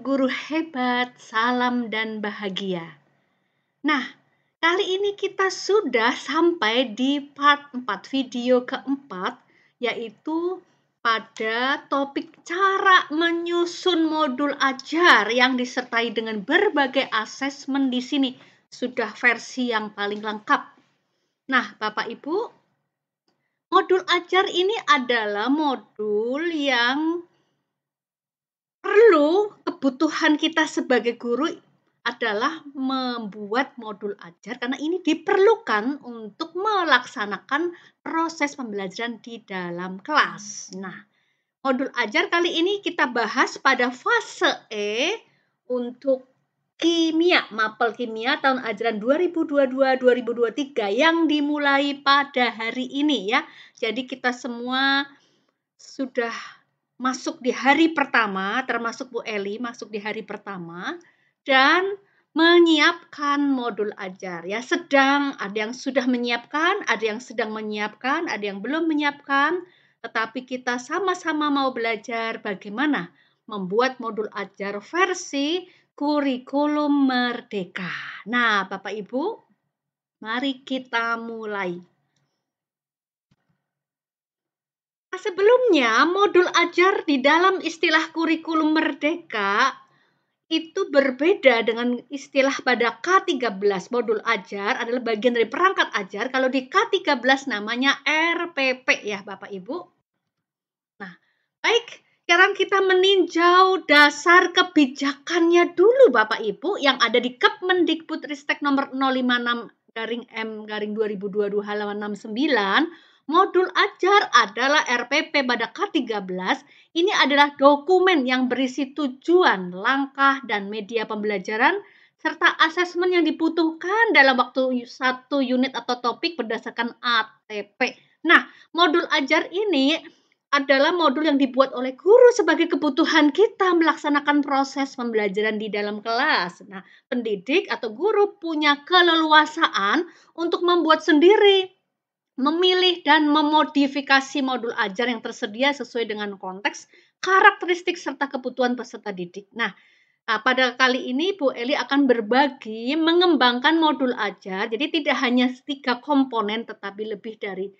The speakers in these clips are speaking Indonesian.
Guru Hebat, salam dan bahagia. Nah, kali ini kita sudah sampai di part 4 video keempat, yaitu pada topik cara menyusun modul ajar yang disertai dengan berbagai asesmen di sini. Sudah versi yang paling lengkap. Nah, Bapak Ibu, modul ajar ini adalah modul yang perlu kebutuhan kita sebagai guru adalah membuat modul ajar karena ini diperlukan untuk melaksanakan proses pembelajaran di dalam kelas. Nah, modul ajar kali ini kita bahas pada fase E untuk kimia, mapel kimia tahun ajaran 2022-2023 yang dimulai pada hari ini ya. Jadi kita semua sudah masuk di hari pertama, termasuk Bu Eli masuk di hari pertama dan menyiapkan modul ajar ya sedang ada yang sudah menyiapkan ada yang sedang menyiapkan ada yang belum menyiapkan tetapi kita sama-sama mau belajar bagaimana membuat modul ajar versi kurikulum merdeka nah Bapak Ibu mari kita mulai Ah, sebelumnya, modul ajar di dalam istilah kurikulum merdeka itu berbeda dengan istilah pada K13. Modul ajar adalah bagian dari perangkat ajar. Kalau di K13 namanya RPP ya Bapak Ibu. Nah, baik. Sekarang kita meninjau dasar kebijakannya dulu Bapak Ibu yang ada di Kemendikbudristek nomor 056 garing M garing 2022 halaman 69 Modul ajar adalah RPP pada K13. Ini adalah dokumen yang berisi tujuan, langkah, dan media pembelajaran, serta asesmen yang dibutuhkan dalam waktu satu unit atau topik berdasarkan ATP. Nah, modul ajar ini adalah modul yang dibuat oleh guru sebagai kebutuhan kita melaksanakan proses pembelajaran di dalam kelas. Nah, pendidik atau guru punya keleluasaan untuk membuat sendiri memilih dan memodifikasi modul ajar yang tersedia sesuai dengan konteks, karakteristik, serta kebutuhan peserta didik. Nah, ah, pada kali ini Bu Eli akan berbagi mengembangkan modul ajar. Jadi tidak hanya tiga komponen tetapi lebih dari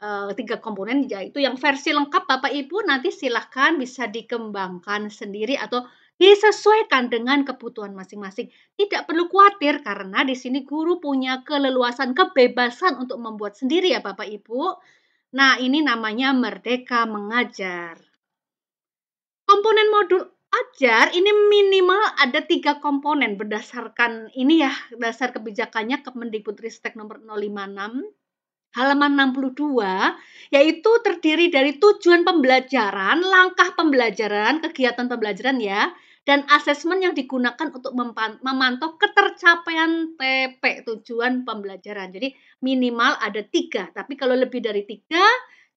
uh, tiga komponen yaitu yang versi lengkap Bapak Ibu nanti silahkan bisa dikembangkan sendiri atau disesuaikan dengan kebutuhan masing-masing. Tidak perlu khawatir karena di sini guru punya keleluasan kebebasan untuk membuat sendiri ya Bapak Ibu. Nah, ini namanya merdeka mengajar. Komponen modul ajar ini minimal ada tiga komponen berdasarkan ini ya, dasar kebijakannya Kemendikbudristek nomor 056 halaman 62 yaitu terdiri dari tujuan pembelajaran, langkah pembelajaran, kegiatan pembelajaran ya, dan asesmen yang digunakan untuk memantau ketercapaian TP tujuan pembelajaran. Jadi minimal ada tiga, tapi kalau lebih dari tiga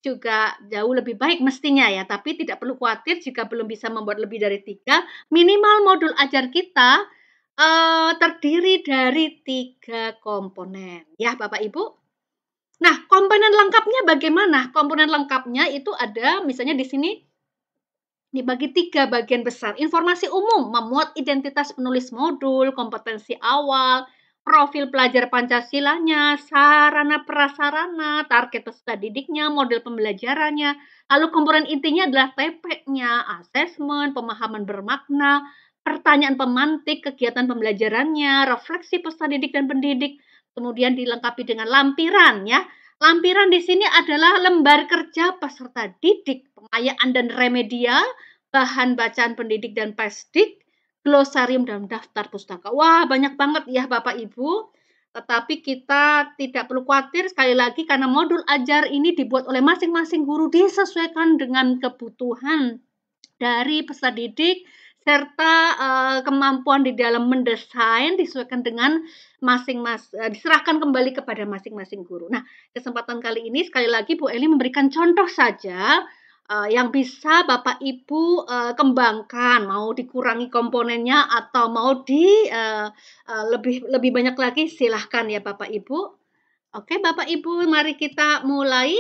juga jauh lebih baik mestinya ya. Tapi tidak perlu khawatir jika belum bisa membuat lebih dari tiga. Minimal modul ajar kita uh, terdiri dari tiga komponen. Ya Bapak Ibu. Nah komponen lengkapnya bagaimana? Komponen lengkapnya itu ada misalnya di sini dibagi tiga bagian besar. Informasi umum memuat identitas penulis modul, kompetensi awal, profil pelajar Pancasilanya, sarana prasarana, target peserta didiknya, model pembelajarannya. Lalu komponen intinya adalah TP-nya, asesmen, pemahaman bermakna, pertanyaan pemantik, kegiatan pembelajarannya, refleksi peserta didik dan pendidik, kemudian dilengkapi dengan lampiran ya. Lampiran di sini adalah lembar kerja peserta didik, pengayaan dan remedia, bahan bacaan pendidik dan pesdik, glosarium dan daftar pustaka. Wah, banyak banget ya Bapak Ibu. Tetapi kita tidak perlu khawatir sekali lagi karena modul ajar ini dibuat oleh masing-masing guru disesuaikan dengan kebutuhan dari peserta didik, serta uh, kemampuan di dalam mendesain disesuaikan dengan masing-masing uh, eh, diserahkan kembali kepada masing-masing guru. Nah, kesempatan kali ini sekali lagi Bu Eli memberikan contoh saja uh, yang bisa Bapak Ibu uh, kembangkan, mau dikurangi komponennya atau mau di uh, uh, lebih lebih banyak lagi silahkan ya Bapak Ibu. Oke, Bapak Ibu, mari kita mulai.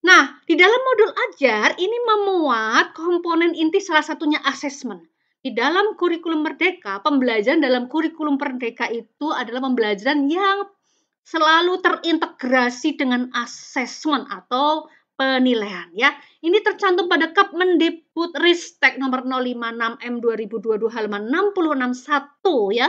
Nah, di dalam modul ajar ini memuat komponen inti salah satunya asesmen. Di dalam kurikulum merdeka, pembelajaran dalam kurikulum merdeka itu adalah pembelajaran yang selalu terintegrasi dengan asesmen atau penilaian ya. Ini tercantum pada Mendikbud Ristek nomor 056 M 2022 halaman 661 ya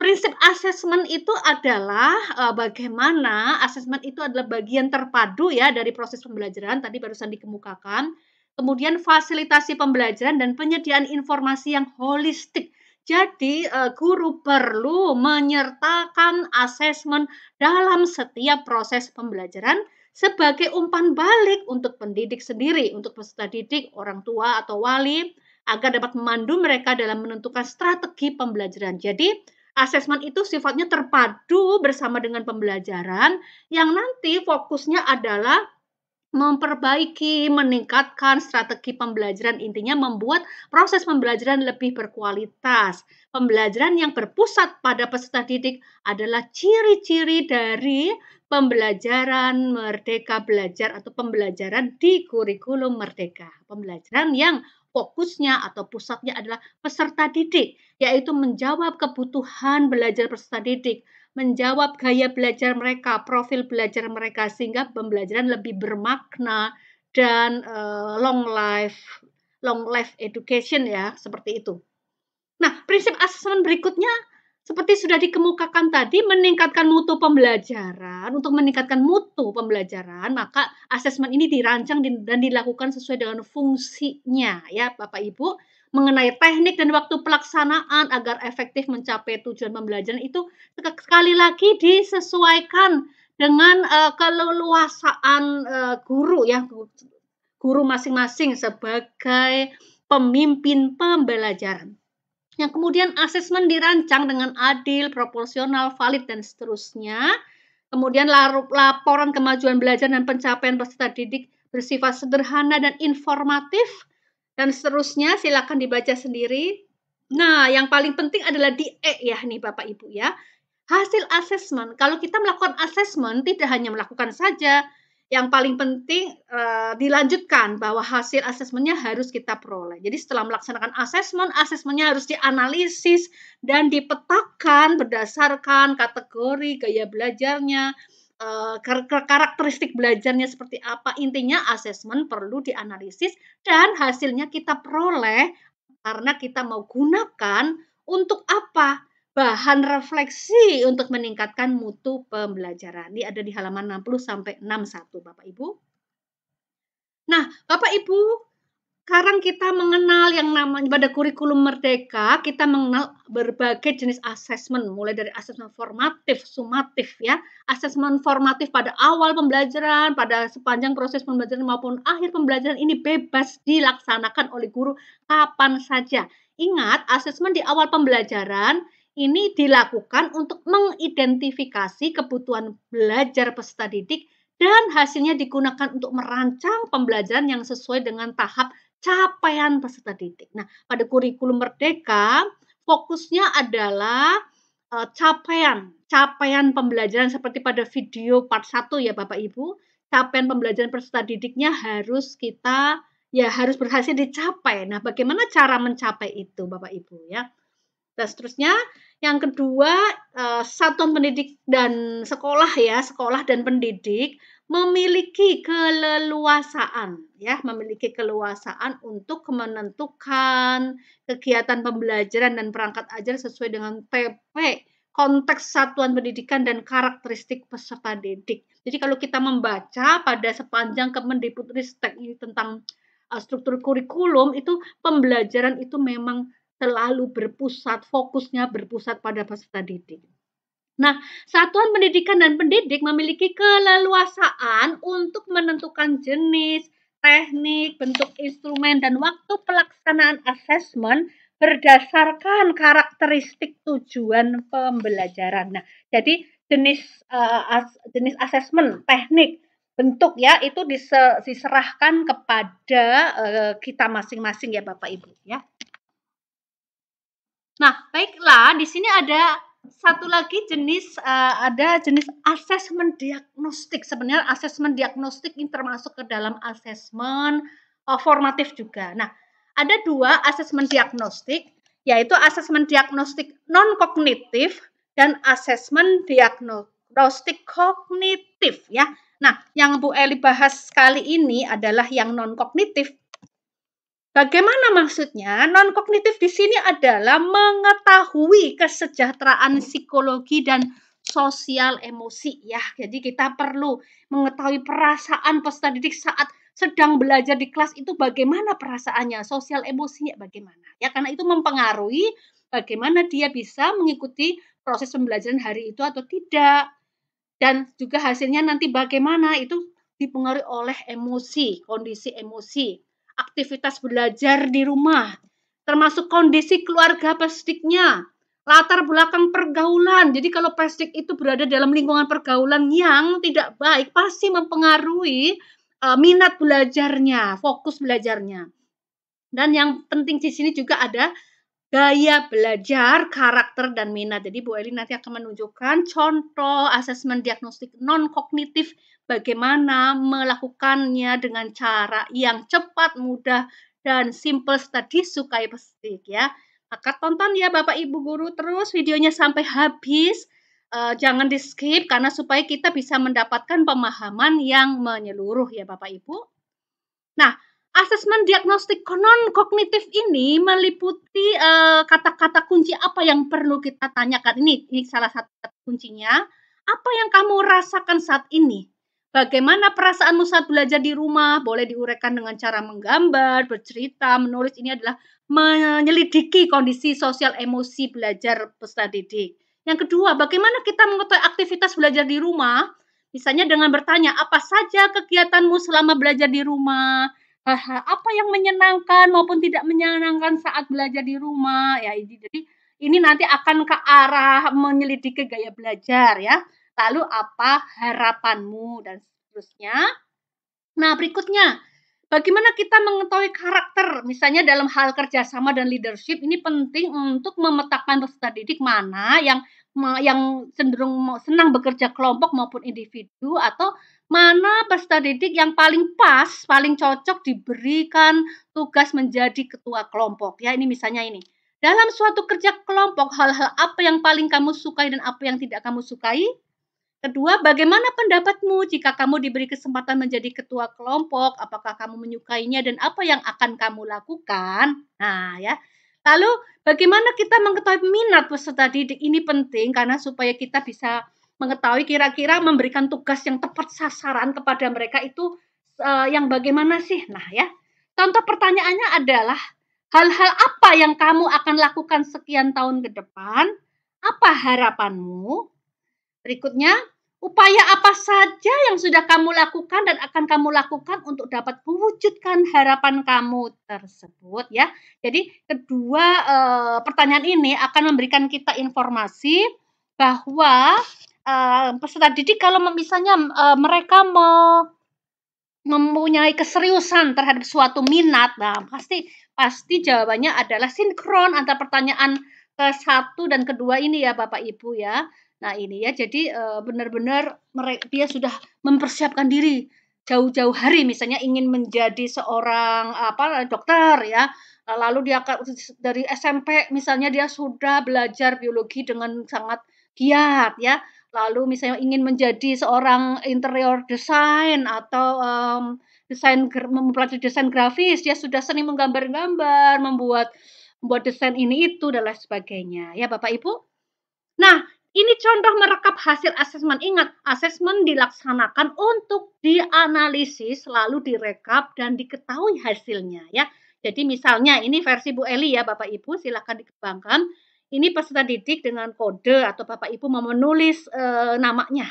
prinsip asesmen itu adalah uh, bagaimana asesmen itu adalah bagian terpadu ya dari proses pembelajaran tadi barusan dikemukakan. Kemudian fasilitasi pembelajaran dan penyediaan informasi yang holistik. Jadi uh, guru perlu menyertakan asesmen dalam setiap proses pembelajaran sebagai umpan balik untuk pendidik sendiri, untuk peserta didik, orang tua atau wali agar dapat memandu mereka dalam menentukan strategi pembelajaran. Jadi Assessment itu sifatnya terpadu bersama dengan pembelajaran yang nanti fokusnya adalah memperbaiki, meningkatkan strategi pembelajaran. Intinya membuat proses pembelajaran lebih berkualitas. Pembelajaran yang berpusat pada peserta didik adalah ciri-ciri dari pembelajaran merdeka belajar atau pembelajaran di kurikulum merdeka. Pembelajaran yang fokusnya atau pusatnya adalah peserta didik, yaitu menjawab kebutuhan belajar peserta didik, menjawab gaya belajar mereka, profil belajar mereka, sehingga pembelajaran lebih bermakna dan uh, long life long life education ya, seperti itu. Nah, prinsip asesmen berikutnya seperti sudah dikemukakan tadi, meningkatkan mutu pembelajaran. Untuk meningkatkan mutu pembelajaran, maka asesmen ini dirancang dan dilakukan sesuai dengan fungsinya, ya Bapak Ibu. Mengenai teknik dan waktu pelaksanaan agar efektif mencapai tujuan pembelajaran itu sekali lagi disesuaikan dengan uh, keleluasaan uh, guru ya guru masing-masing sebagai pemimpin pembelajaran yang nah, kemudian asesmen dirancang dengan adil, proporsional, valid, dan seterusnya. Kemudian laporan kemajuan belajar dan pencapaian peserta didik bersifat sederhana dan informatif, dan seterusnya silakan dibaca sendiri. Nah, yang paling penting adalah di E ya nih Bapak Ibu ya. Hasil asesmen, kalau kita melakukan asesmen tidak hanya melakukan saja, yang paling penting uh, dilanjutkan bahwa hasil asesmennya harus kita peroleh. Jadi setelah melaksanakan asesmen, asesmennya harus dianalisis dan dipetakan berdasarkan kategori gaya belajarnya, uh, karakteristik belajarnya seperti apa. Intinya asesmen perlu dianalisis dan hasilnya kita peroleh karena kita mau gunakan untuk apa? bahan refleksi untuk meningkatkan mutu pembelajaran. Ini ada di halaman 60 sampai 61 Bapak Ibu. Nah, Bapak Ibu, sekarang kita mengenal yang namanya pada kurikulum merdeka, kita mengenal berbagai jenis asesmen mulai dari asesmen formatif, sumatif ya. Asesmen formatif pada awal pembelajaran, pada sepanjang proses pembelajaran maupun akhir pembelajaran ini bebas dilaksanakan oleh guru kapan saja. Ingat, asesmen di awal pembelajaran ini dilakukan untuk mengidentifikasi kebutuhan belajar peserta didik dan hasilnya digunakan untuk merancang pembelajaran yang sesuai dengan tahap capaian peserta didik. Nah, pada kurikulum merdeka fokusnya adalah eh, capaian, capaian pembelajaran seperti pada video part 1 ya Bapak Ibu. Capaian pembelajaran peserta didiknya harus kita ya harus berhasil dicapai. Nah, bagaimana cara mencapai itu Bapak Ibu ya? Dan nah, seterusnya. Yang kedua, eh, satuan pendidik dan sekolah ya, sekolah dan pendidik memiliki keleluasaan ya, memiliki keleluasaan untuk menentukan kegiatan pembelajaran dan perangkat ajar sesuai dengan PP, konteks satuan pendidikan dan karakteristik peserta didik. Jadi kalau kita membaca pada sepanjang Kemendikbudristek ini tentang eh, struktur kurikulum itu pembelajaran itu memang selalu berpusat, fokusnya berpusat pada peserta didik. Nah, satuan pendidikan dan pendidik memiliki keleluasaan untuk menentukan jenis, teknik, bentuk instrumen, dan waktu pelaksanaan asesmen berdasarkan karakteristik tujuan pembelajaran. Nah, jadi jenis uh, as, jenis asesmen, teknik, bentuk ya itu diserahkan kepada uh, kita masing-masing ya Bapak Ibu ya. Nah, baiklah, di sini ada satu lagi jenis uh, ada jenis asesmen diagnostik. Sebenarnya asesmen diagnostik ini termasuk ke dalam asesmen uh, formatif juga. Nah, ada dua asesmen diagnostik, yaitu asesmen diagnostik non kognitif dan asesmen diagnostik kognitif ya. Nah, yang Bu Eli bahas kali ini adalah yang non kognitif Bagaimana maksudnya? Non kognitif di sini adalah mengetahui kesejahteraan psikologi dan sosial emosi ya. Jadi kita perlu mengetahui perasaan peserta didik saat sedang belajar di kelas itu bagaimana perasaannya, sosial emosinya bagaimana. Ya karena itu mempengaruhi bagaimana dia bisa mengikuti proses pembelajaran hari itu atau tidak. Dan juga hasilnya nanti bagaimana itu dipengaruhi oleh emosi, kondisi emosi aktivitas belajar di rumah, termasuk kondisi keluarga pestiknya, latar belakang pergaulan. Jadi kalau pestik itu berada dalam lingkungan pergaulan yang tidak baik, pasti mempengaruhi uh, minat belajarnya, fokus belajarnya. Dan yang penting di sini juga ada gaya belajar, karakter, dan minat. Jadi Bu Eli nanti akan menunjukkan contoh asesmen diagnostik non-kognitif bagaimana melakukannya dengan cara yang cepat, mudah, dan simple tadi sukai pasti ya. Maka tonton ya Bapak Ibu guru terus videonya sampai habis. E, jangan di skip karena supaya kita bisa mendapatkan pemahaman yang menyeluruh ya Bapak Ibu. Nah, asesmen diagnostik non kognitif ini meliputi eh, kata-kata uh, kunci apa yang perlu kita tanyakan ini ini salah satu kuncinya apa yang kamu rasakan saat ini bagaimana perasaanmu saat belajar di rumah boleh diurekan dengan cara menggambar bercerita menulis ini adalah menyelidiki kondisi sosial emosi belajar peserta didik yang kedua bagaimana kita mengetahui aktivitas belajar di rumah Misalnya dengan bertanya, apa saja kegiatanmu selama belajar di rumah? hal apa yang menyenangkan maupun tidak menyenangkan saat belajar di rumah ya ini jadi ini nanti akan ke arah menyelidiki gaya belajar ya lalu apa harapanmu dan seterusnya nah berikutnya bagaimana kita mengetahui karakter misalnya dalam hal kerjasama dan leadership ini penting untuk memetakan peserta didik mana yang yang cenderung senang bekerja kelompok maupun individu atau mana peserta didik yang paling pas, paling cocok diberikan tugas menjadi ketua kelompok. Ya, ini misalnya ini. Dalam suatu kerja kelompok, hal-hal apa yang paling kamu sukai dan apa yang tidak kamu sukai? Kedua, bagaimana pendapatmu jika kamu diberi kesempatan menjadi ketua kelompok? Apakah kamu menyukainya dan apa yang akan kamu lakukan? Nah, ya. Lalu, bagaimana kita mengetahui minat peserta didik? Ini penting karena supaya kita bisa mengetahui kira-kira memberikan tugas yang tepat sasaran kepada mereka itu uh, yang bagaimana sih? Nah, ya. Contoh pertanyaannya adalah hal-hal apa yang kamu akan lakukan sekian tahun ke depan? Apa harapanmu? Berikutnya, upaya apa saja yang sudah kamu lakukan dan akan kamu lakukan untuk dapat mewujudkan harapan kamu tersebut ya. Jadi kedua e, pertanyaan ini akan memberikan kita informasi bahwa peserta didik kalau misalnya uh, mereka mau mempunyai keseriusan terhadap suatu minat, nah pasti pasti jawabannya adalah sinkron antara pertanyaan ke satu dan kedua ini ya Bapak Ibu ya. Nah ini ya jadi uh, benar-benar mereka dia sudah mempersiapkan diri jauh-jauh hari misalnya ingin menjadi seorang apa dokter ya lalu dia dari SMP misalnya dia sudah belajar biologi dengan sangat giat ya lalu misalnya ingin menjadi seorang interior design atau um, desain mempelajari desain grafis dia sudah sering menggambar-gambar membuat membuat desain ini itu dan lain sebagainya ya Bapak Ibu nah ini contoh merekap hasil asesmen. Ingat, asesmen dilaksanakan untuk dianalisis, lalu direkap dan diketahui hasilnya ya. Jadi misalnya ini versi Bu Eli ya Bapak Ibu, silahkan dikembangkan. Ini peserta didik dengan kode atau Bapak Ibu mau menulis e, namanya.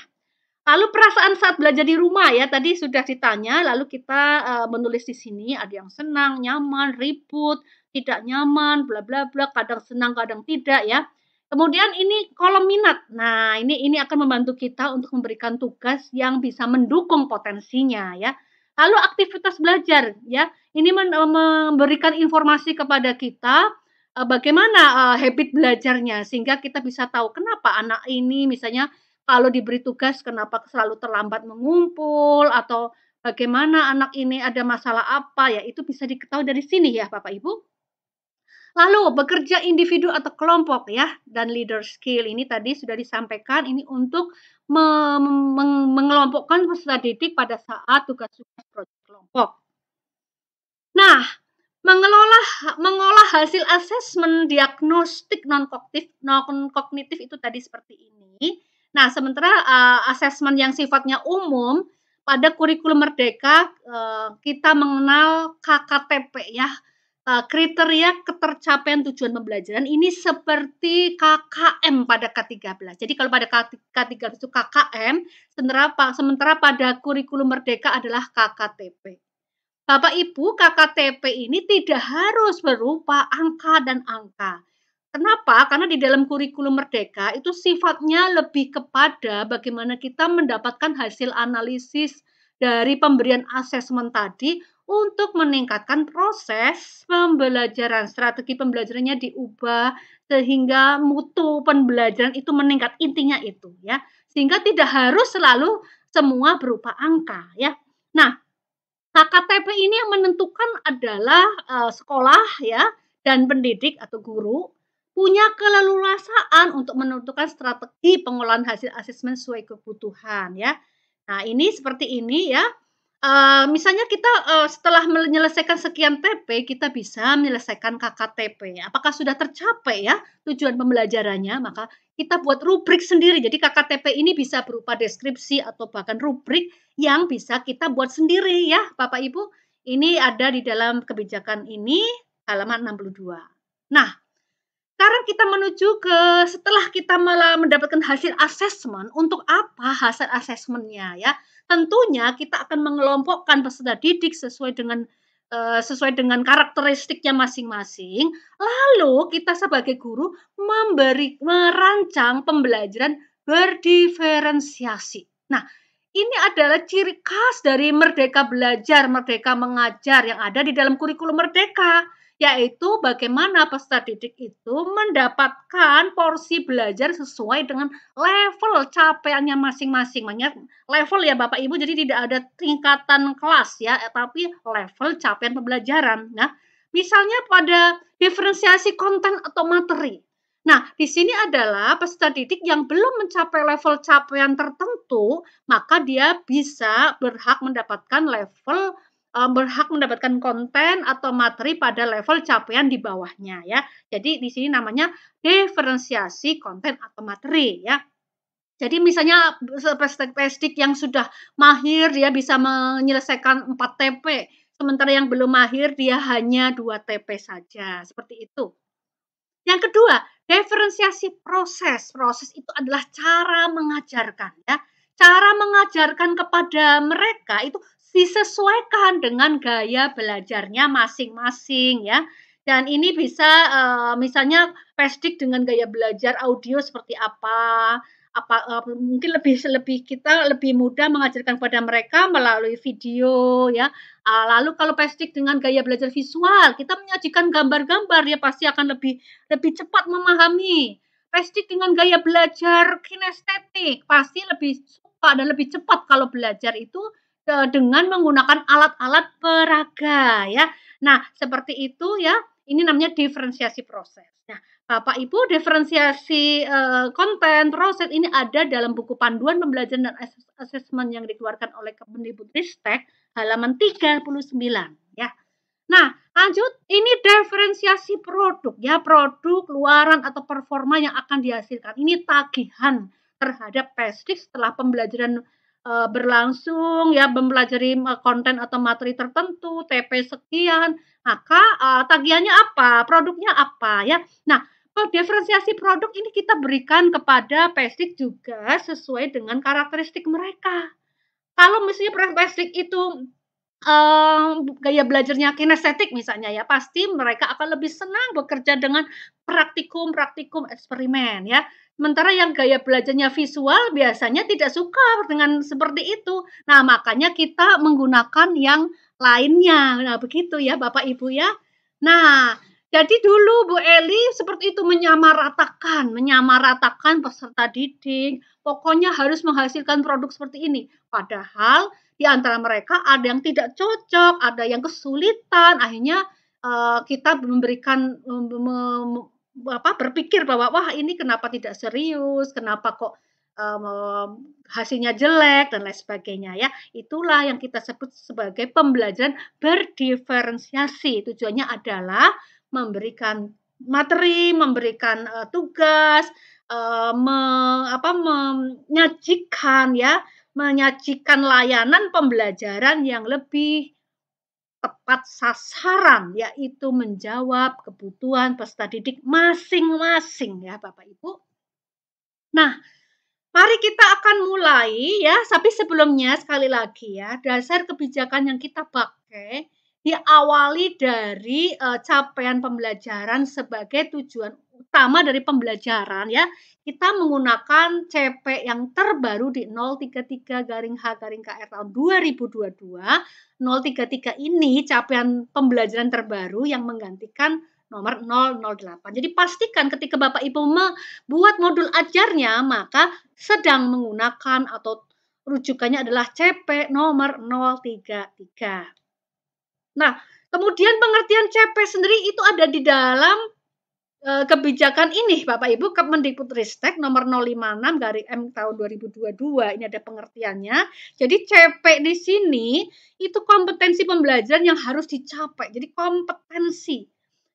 Lalu perasaan saat belajar di rumah ya tadi sudah ditanya, lalu kita e, menulis di sini ada yang senang, nyaman, ribut, tidak nyaman, bla bla bla, kadang senang, kadang tidak ya. Kemudian ini kolom minat. Nah, ini ini akan membantu kita untuk memberikan tugas yang bisa mendukung potensinya ya. Lalu aktivitas belajar ya. Ini eh, memberikan informasi kepada kita uh, bagaimana uh, habit belajarnya sehingga kita bisa tahu kenapa anak ini misalnya kalau diberi tugas kenapa selalu terlambat mengumpul atau bagaimana anak ini ada masalah apa ya itu bisa diketahui dari sini ya Bapak Ibu. Lalu bekerja individu atau kelompok ya dan leader skill ini tadi sudah disampaikan ini untuk mengelompokkan peserta didik pada saat tugas-tugas proyek kelompok. Nah, mengelola mengolah hasil asesmen diagnostik non kognitif non kognitif itu tadi seperti ini. Nah, sementara uh, eh, asesmen yang sifatnya umum pada kurikulum merdeka uh, kita mengenal KKTP ya. Uh, kriteria ketercapaian tujuan pembelajaran ini seperti KKM pada K13. Jadi kalau pada K13 itu KKM, sementara sementara pada kurikulum merdeka adalah KKTP. Bapak Ibu, KKTP ini tidak harus berupa angka dan angka. Kenapa? Karena di dalam kurikulum merdeka itu sifatnya lebih kepada bagaimana kita mendapatkan hasil analisis dari pemberian asesmen tadi untuk meningkatkan proses pembelajaran. Strategi pembelajarannya diubah sehingga mutu pembelajaran itu meningkat intinya itu ya. Sehingga tidak harus selalu semua berupa angka ya. Nah, KKTP ini yang menentukan adalah uh, sekolah ya dan pendidik atau guru punya keleluasaan untuk menentukan strategi pengolahan hasil asesmen sesuai kebutuhan ya. Nah, ini seperti ini ya. Uh, misalnya kita uh, setelah menyelesaikan sekian TP, kita bisa menyelesaikan KKTP. Apakah sudah tercapai ya tujuan pembelajarannya? Maka kita buat rubrik sendiri. Jadi KKTP ini bisa berupa deskripsi atau bahkan rubrik yang bisa kita buat sendiri ya Bapak Ibu. Ini ada di dalam kebijakan ini halaman 62. Nah, sekarang kita menuju ke setelah kita malah mendapatkan hasil asesmen, untuk apa hasil asesmennya ya? Tentunya kita akan mengelompokkan peserta didik sesuai dengan Eh, sesuai dengan karakteristiknya masing-masing. Lalu kita sebagai guru memberi merancang pembelajaran berdiferensiasi. Nah, ini adalah ciri khas dari Merdeka Belajar, Merdeka Mengajar yang ada di dalam kurikulum Merdeka yaitu bagaimana peserta didik itu mendapatkan porsi belajar sesuai dengan level capaiannya masing-masing. level ya Bapak Ibu, jadi tidak ada tingkatan kelas ya, tapi level capaian pembelajaran. Nah, misalnya pada diferensiasi konten atau materi. Nah, di sini adalah peserta didik yang belum mencapai level capaian tertentu, maka dia bisa berhak mendapatkan level um, berhak mendapatkan konten atau materi pada level capaian di bawahnya ya. Jadi di sini namanya diferensiasi konten atau materi ya. Jadi misalnya pestik yang sudah mahir dia bisa menyelesaikan 4 TP, sementara yang belum mahir dia hanya 2 TP saja. Seperti itu. Yang kedua, diferensiasi proses. Proses itu adalah cara mengajarkan ya. Cara mengajarkan kepada mereka itu disesuaikan dengan gaya belajarnya masing-masing ya. Dan ini bisa eh, misalnya pesdik dengan gaya belajar audio seperti apa, apa uh, mungkin lebih lebih kita lebih mudah mengajarkan kepada mereka melalui video ya. Ah, lalu kalau pesdik dengan gaya belajar visual, kita menyajikan gambar-gambar ya pasti akan lebih lebih cepat memahami. Pesdik dengan gaya belajar kinestetik pasti lebih suka dan lebih cepat kalau belajar itu dengan menggunakan alat-alat peraga ya. Nah, seperti itu ya. Ini namanya diferensiasi proses. Nah, Bapak Ibu, diferensiasi e, konten proses ini ada dalam buku panduan pembelajaran dan asesmen yang dikeluarkan oleh Kemendikbudristek halaman 39 ya. Nah, lanjut ini diferensiasi produk ya, produk luaran atau performa yang akan dihasilkan. Ini tagihan terhadap PESDIK setelah pembelajaran Eh, berlangsung ya mempelajari eh, konten atau materi tertentu TP sekian maka nah, uh, eh, tagihannya apa produknya apa ya nah diferensiasi produk ini kita berikan kepada pesik juga sesuai dengan karakteristik mereka kalau misalnya pesik itu um, gaya belajarnya kinestetik misalnya ya pasti mereka akan lebih senang bekerja dengan praktikum praktikum eksperimen ya Sementara yang gaya belajarnya visual biasanya tidak suka dengan seperti itu. Nah, makanya kita menggunakan yang lainnya. Nah, begitu ya Bapak Ibu ya. Nah, jadi dulu Bu Eli seperti itu menyamaratakan, menyamaratakan peserta didik. Pokoknya harus menghasilkan produk seperti ini. Padahal di antara mereka ada yang tidak cocok, ada yang kesulitan. Akhirnya eh, kita memberikan apa berpikir bahwa wah ini kenapa tidak serius, kenapa kok um, hasilnya jelek dan lain sebagainya ya. Itulah yang kita sebut sebagai pembelajaran berdiferensiasi. Tujuannya adalah memberikan materi, memberikan uh, tugas, uh, me, apa, menyajikan ya, menyajikan layanan pembelajaran yang lebih tepat sasaran yaitu menjawab kebutuhan peserta didik masing-masing ya Bapak Ibu. Nah, mari kita akan mulai ya, tapi sebelumnya sekali lagi ya, dasar kebijakan yang kita pakai diawali dari uh, capaian pembelajaran sebagai tujuan utama dari pembelajaran ya, kita menggunakan CP yang terbaru di 033 garing H garing KR tahun 2022. 033 ini capaian pembelajaran terbaru yang menggantikan nomor 008. Jadi pastikan ketika Bapak Ibu membuat modul ajarnya, maka sedang menggunakan atau rujukannya adalah CP nomor 033. Nah, kemudian pengertian CP sendiri itu ada di dalam Eh, kebijakan ini Bapak Ibu Kemendikbudristek nomor 056 dari M tahun 2022 ini ada pengertiannya. Jadi CP di sini itu kompetensi pembelajaran yang harus dicapai. Jadi kompetensi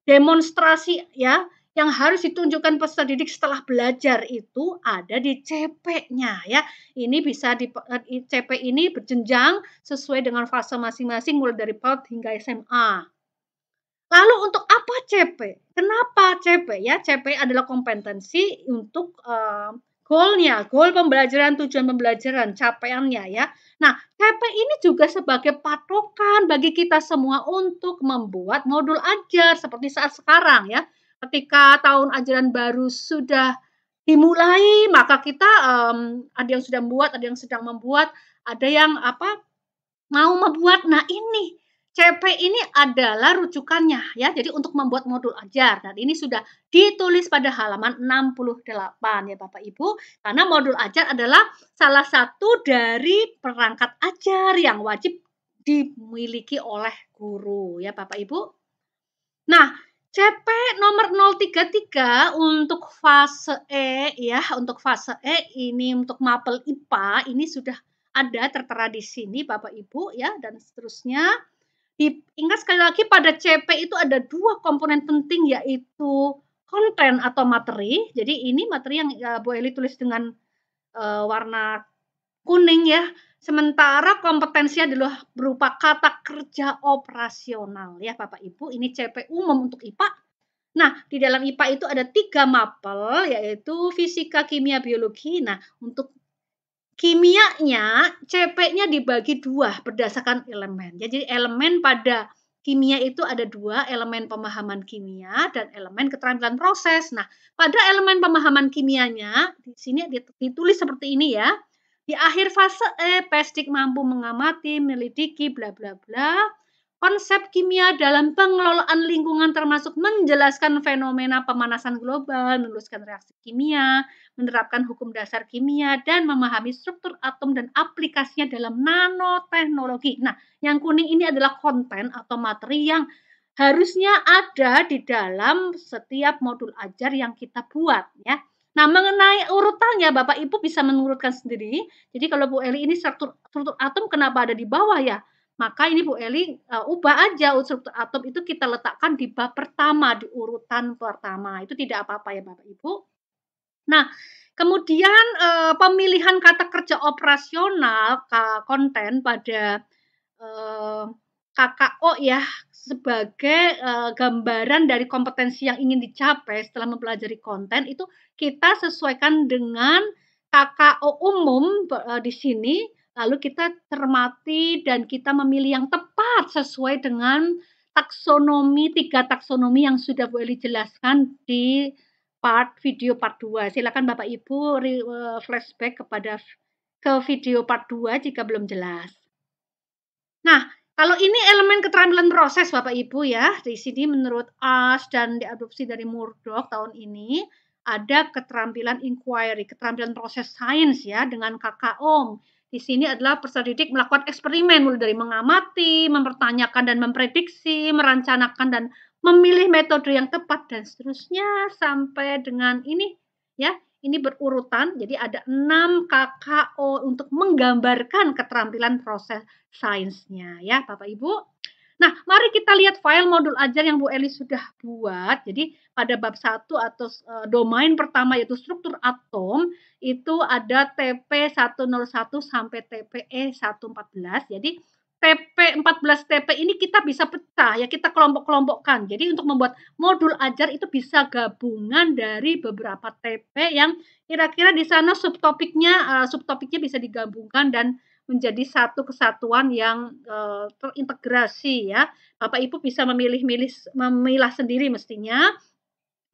demonstrasi ya yang harus ditunjukkan peserta didik setelah belajar itu ada di CP-nya ya. Ini bisa di eh, CP ini berjenjang sesuai dengan fase masing-masing mulai dari PAUD hingga SMA. Lalu untuk apa CP? Kenapa CP? Ya, CP adalah kompetensi untuk uh, goalnya, goal pembelajaran, tujuan pembelajaran, capaiannya ya. Nah, CP ini juga sebagai patokan bagi kita semua untuk membuat modul ajar seperti saat sekarang ya. Ketika tahun ajaran baru sudah dimulai, maka kita um, ada yang sudah membuat, ada yang sedang membuat, ada yang apa mau membuat. Nah, ini CP ini adalah rujukannya ya. Jadi untuk membuat modul ajar dan ini sudah ditulis pada halaman 68 ya Bapak Ibu. Karena modul ajar adalah salah satu dari perangkat ajar yang wajib dimiliki oleh guru ya Bapak Ibu. Nah, CP nomor 033 untuk fase E ya, untuk fase E ini untuk mapel IPA ini sudah ada tertera di sini Bapak Ibu ya dan seterusnya. Ingat sekali lagi pada CP itu ada dua komponen penting yaitu konten atau materi. Jadi ini materi yang uh, Bu Eli tulis dengan uh, warna kuning ya. Sementara kompetensi adalah berupa kata kerja operasional ya Bapak Ibu. Ini CP umum untuk IPA. Nah, di dalam IPA itu ada tiga mapel yaitu fisika, kimia, biologi. Nah, untuk kimianya CP-nya dibagi dua berdasarkan elemen. Jadi elemen pada kimia itu ada dua, elemen pemahaman kimia dan elemen keterampilan proses. Nah, pada elemen pemahaman kimianya, di sini ditulis seperti ini ya. Di akhir fase E, Pestik mampu mengamati, melidiki, bla bla bla. Konsep kimia dalam pengelolaan lingkungan termasuk menjelaskan fenomena pemanasan global, menuliskan reaksi kimia, menerapkan hukum dasar kimia, dan memahami struktur atom dan aplikasinya dalam nanoteknologi. Nah, yang kuning ini adalah konten atau materi yang harusnya ada di dalam setiap modul ajar yang kita buat ya. Nah, mengenai urutannya Bapak Ibu bisa menurutkan sendiri. Jadi kalau Bu Eli ini struktur struktur atom kenapa ada di bawah ya? Maka ini Bu Eli uh, ubah aja struktur atom itu kita letakkan di bab pertama, di urutan pertama. Itu tidak apa-apa ya Bapak Ibu. Nah, kemudian eh, pemilihan kata kerja operasional konten pada eh, KKO ya sebagai eh, gambaran dari kompetensi yang ingin dicapai setelah mempelajari konten itu kita sesuaikan dengan KKO umum eh, di sini lalu kita cermati dan kita memilih yang tepat sesuai dengan taksonomi tiga taksonomi yang sudah boleh dijelaskan di part video part 2. Silakan Bapak Ibu re, e, flashback kepada ke video part 2 jika belum jelas. Nah, kalau ini elemen keterampilan proses Bapak Ibu ya, di sini menurut Ash dan diadopsi dari Murdoch tahun ini ada keterampilan inquiry, keterampilan proses sains ya dengan kakak Om. Di sini adalah peserta didik melakukan eksperimen mulai dari mengamati, mempertanyakan dan memprediksi, merancanakan dan memilih metode yang tepat dan seterusnya sampai dengan ini ya ini berurutan jadi ada 6 KKO untuk menggambarkan keterampilan proses sainsnya ya Bapak Ibu Nah, mari kita lihat file modul ajar yang Bu Eli sudah buat. Jadi, pada bab satu atau eh, domain pertama yaitu struktur atom, itu ada TP101 sampai TPE114. Jadi, TP 14 TP ini kita bisa pecah ya kita kelompok-kelompokkan. Jadi untuk membuat modul ajar itu bisa gabungan dari beberapa TP yang kira-kira di sana subtopiknya uh, subtopiknya bisa digabungkan dan menjadi satu kesatuan yang uh, terintegrasi ya. Bapak Ibu bisa memilih-milih memilah sendiri mestinya.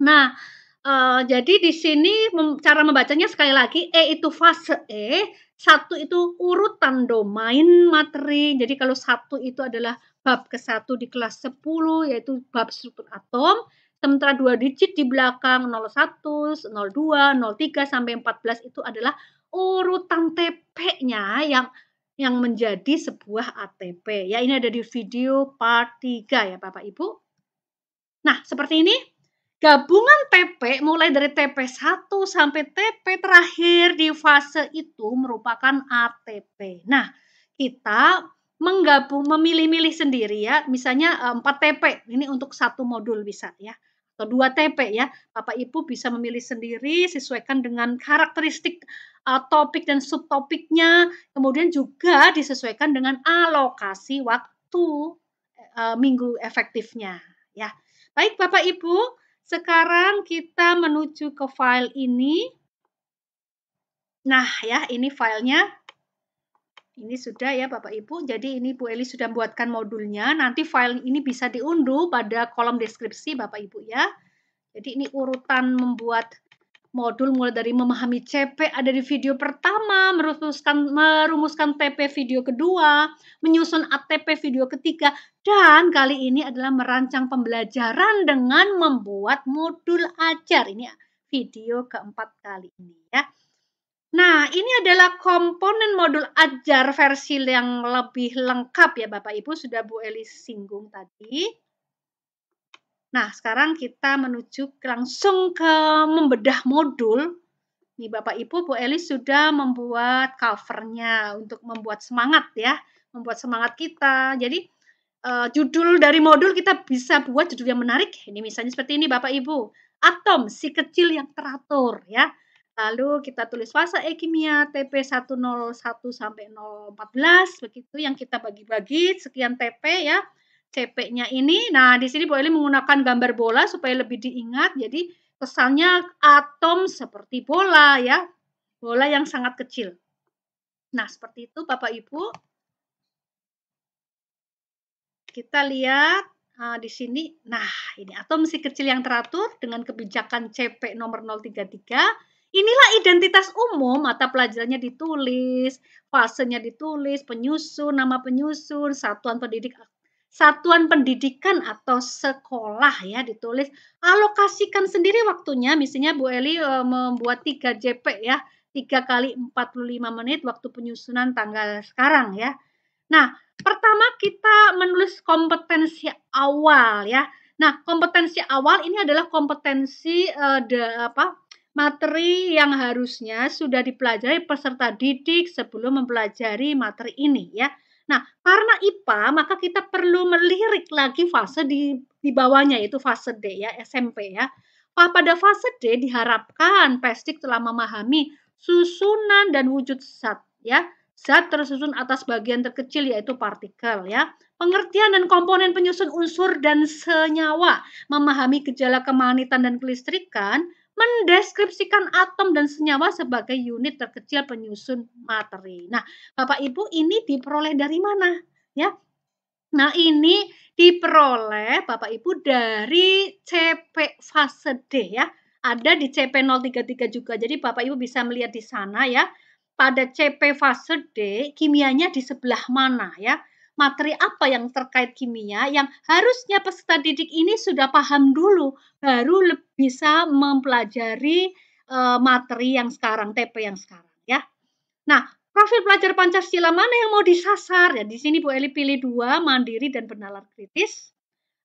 Nah, uh, jadi di sini cara membacanya sekali lagi E itu fase E satu itu urutan domain materi. Jadi kalau satu itu adalah bab ke satu di kelas 10 yaitu bab struktur atom. Sementara dua digit di belakang 01, 02, 03 sampai 14 itu adalah urutan TP-nya yang yang menjadi sebuah ATP. Ya ini ada di video part 3 ya Bapak Ibu. Nah, seperti ini Gabungan TP mulai dari TP1 sampai TP terakhir di fase itu merupakan ATP. Nah, kita menggabung memilih-milih sendiri ya. Misalnya 4 eh, TP, ini untuk satu modul bisa ya. Atau 2 TP ya. Bapak Ibu bisa memilih sendiri sesuaikan dengan karakteristik eh, topik dan subtopiknya. Kemudian juga disesuaikan dengan alokasi waktu uh, minggu efektifnya ya. Baik Bapak Ibu, sekarang kita menuju ke file ini. Nah ya, ini filenya. Ini sudah ya Bapak Ibu. Jadi ini Bu Eli sudah membuatkan modulnya. Nanti file ini bisa diunduh pada kolom deskripsi Bapak Ibu ya. Jadi ini urutan membuat Modul mulai dari memahami CP ada di video pertama, merumuskan, merumuskan TP video kedua, menyusun ATP video ketiga, dan kali ini adalah merancang pembelajaran dengan membuat modul ajar. Ini video keempat kali ini ya. Nah, ini adalah komponen modul ajar versi yang lebih lengkap ya Bapak Ibu, sudah Bu Elis singgung tadi. Nah, sekarang kita menuju langsung ke membedah modul. Nih Bapak Ibu, Bu Elis sudah membuat covernya untuk membuat semangat ya, membuat semangat kita. Jadi uh, judul dari modul kita bisa buat judul yang menarik. Ini misalnya seperti ini Bapak Ibu, atom si kecil yang teratur ya. Lalu kita tulis fase e-kimia TP101 sampai 014 begitu yang kita bagi-bagi sekian TP ya CP-nya ini. Nah, di sini Bu Eli menggunakan gambar bola supaya lebih diingat. Jadi kesannya atom seperti bola ya. Bola yang sangat kecil. Nah, seperti itu Bapak Ibu. Kita lihat uh, di sini. Nah, ini atom si kecil yang teratur dengan kebijakan CP nomor 033. Inilah identitas umum, mata pelajarannya ditulis, fasenya ditulis, penyusun, nama penyusun, satuan pendidik satuan pendidikan atau sekolah ya ditulis alokasikan sendiri waktunya misalnya Bu Eli e, membuat 3 JP ya 3 kali 45 menit waktu penyusunan tanggal sekarang ya nah pertama kita menulis kompetensi awal ya nah kompetensi awal ini adalah kompetensi e, de, apa materi yang harusnya sudah dipelajari peserta didik sebelum mempelajari materi ini ya Nah, karena IPA, maka kita perlu melirik lagi fase di, di bawahnya, yaitu fase D ya, SMP ya. Pada fase D diharapkan pestik telah memahami susunan dan wujud zat ya. Zat tersusun atas bagian terkecil yaitu partikel ya. Pengertian dan komponen penyusun unsur dan senyawa, memahami gejala kemanitan dan kelistrikan, mendeskripsikan atom dan senyawa sebagai unit terkecil penyusun materi. Nah, Bapak Ibu ini diperoleh dari mana? Ya. Nah, ini diperoleh Bapak Ibu dari CP fase D ya. Ada di CP033 juga. Jadi Bapak Ibu bisa melihat di sana ya. Pada CP fase D, kimianya di sebelah mana ya? materi apa yang terkait kimia yang harusnya peserta didik ini sudah paham dulu baru bisa mempelajari uh, materi yang sekarang TP yang sekarang ya. Nah, profil pelajar Pancasila mana yang mau disasar? Ya, di sini Bu Eli pilih dua, mandiri dan bernalar kritis.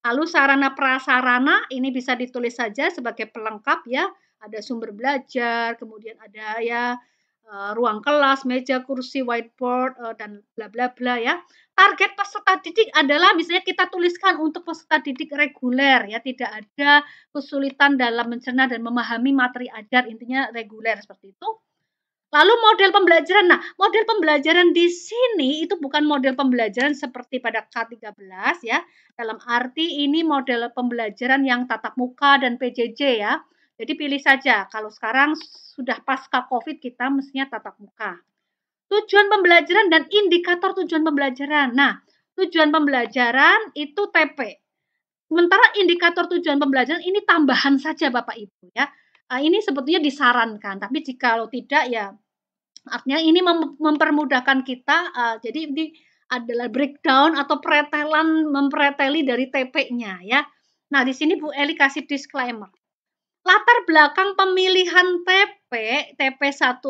Lalu sarana prasarana ini bisa ditulis saja sebagai pelengkap ya. Ada sumber belajar, kemudian ada ya Eh, ruang kelas, meja, kursi, whiteboard, uh, dan bla bla bla ya. Target peserta didik adalah misalnya kita tuliskan untuk peserta didik reguler ya, tidak ada kesulitan dalam mencerna dan memahami materi ajar, intinya reguler seperti itu. Lalu model pembelajaran. Nah, model pembelajaran di sini itu bukan model pembelajaran seperti pada K13 ya. Dalam arti ini model pembelajaran yang tatap muka dan PJJ ya. Jadi pilih saja, kalau sekarang sudah pasca COVID kita mestinya tatap muka. Tujuan pembelajaran dan indikator tujuan pembelajaran. Nah, tujuan pembelajaran itu TP. Sementara indikator tujuan pembelajaran ini tambahan saja Bapak Ibu ya. Eh, ini sebetulnya disarankan, tapi jika kalau tidak ya artinya ini mempermudahkan kita. Eh, jadi ini adalah breakdown atau peretelan mempereteli dari TP-nya ya. Nah, di sini Bu Eli kasih disclaimer latar belakang pemilihan TP TP 103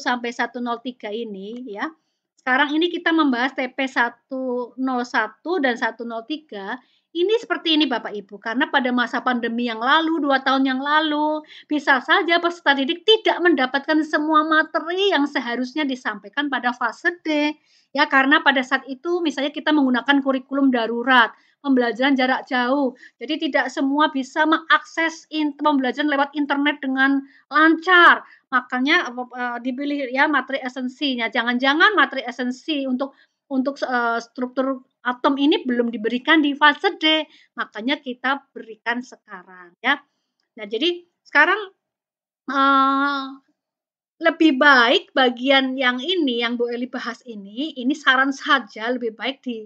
sampai 103 ini ya. Sekarang ini kita membahas TP 101 dan 103. Ini seperti ini Bapak Ibu, karena pada masa pandemi yang lalu, dua tahun yang lalu, bisa saja peserta didik tidak mendapatkan semua materi yang seharusnya disampaikan pada fase D. Ya, karena pada saat itu misalnya kita menggunakan kurikulum darurat, pembelajaran jarak jauh. Jadi tidak semua bisa mengakses pembelajaran lewat internet dengan lancar. Makanya uh, dipilih ya materi esensinya. Jangan-jangan materi esensi untuk untuk uh, struktur atom ini belum diberikan di fase D. Makanya kita berikan sekarang ya. Nah, jadi sekarang uh, lebih baik bagian yang ini yang Bu Eli bahas ini, ini saran saja lebih baik di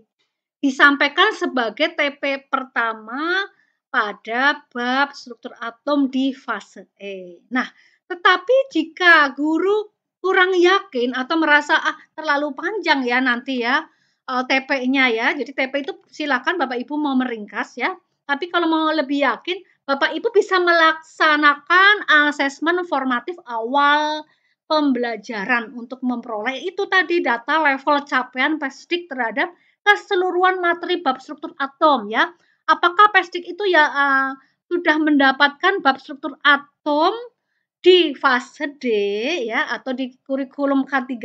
disampaikan sebagai TP pertama pada bab struktur atom di fase E. Nah, tetapi jika guru kurang yakin atau merasa ah terlalu panjang ya nanti ya eh, TP-nya ya. Jadi TP itu silakan Bapak Ibu mau meringkas ya. Tapi kalau mau lebih yakin, Bapak Ibu bisa melaksanakan asesmen formatif awal pembelajaran untuk memperoleh itu tadi data level capaian pasti terhadap keseluruhan materi bab struktur atom ya. Apakah Pestik itu ya uh, sudah mendapatkan bab struktur atom di fase D ya atau di kurikulum K13.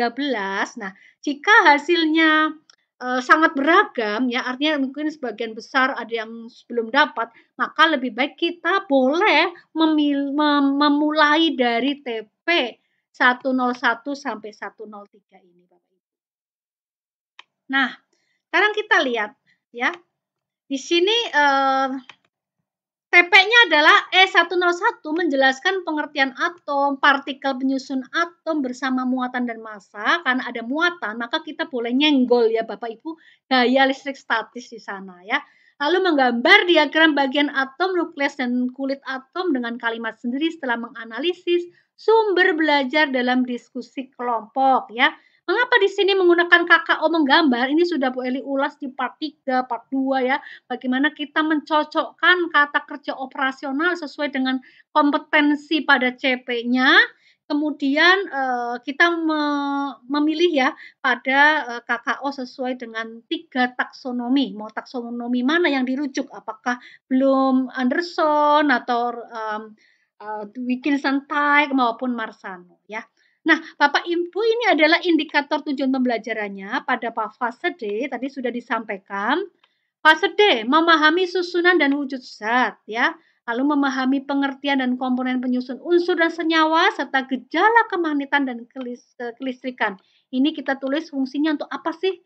Nah, jika hasilnya eh, sangat beragam ya artinya mungkin sebagian besar ada yang belum dapat, maka lebih baik kita boleh memil, mem, memulai dari TP 101 sampai 103 ini Bapak Ibu. Nah, sekarang kita lihat ya. Di sini eh, TP-nya adalah E101 menjelaskan pengertian atom, partikel penyusun atom bersama muatan dan massa. Karena ada muatan, maka kita boleh nyenggol ya Bapak Ibu gaya listrik statis di sana ya. Lalu menggambar diagram bagian atom, nukleus, dan kulit atom dengan kalimat sendiri setelah menganalisis sumber belajar dalam diskusi kelompok ya. Mengapa di sini menggunakan KKO menggambar? Ini sudah Bu Eli ulas di part 3, part 2 ya. Bagaimana kita mencocokkan kata kerja operasional sesuai dengan kompetensi pada CP-nya. Kemudian eh, kita memilih ya pada eh, KKO sesuai dengan tiga taksonomi. Mau taksonomi mana yang dirujuk? Apakah belum Anderson atau um, uh, Tyke maupun Marsano ya. Nah, Bapak Ibu ini adalah indikator tujuan pembelajarannya pada fase D tadi sudah disampaikan. Fase D memahami susunan dan wujud zat ya. Lalu memahami pengertian dan komponen penyusun unsur dan senyawa serta gejala kemagnetan dan eh, kelistrikan. Ini kita tulis fungsinya untuk apa sih?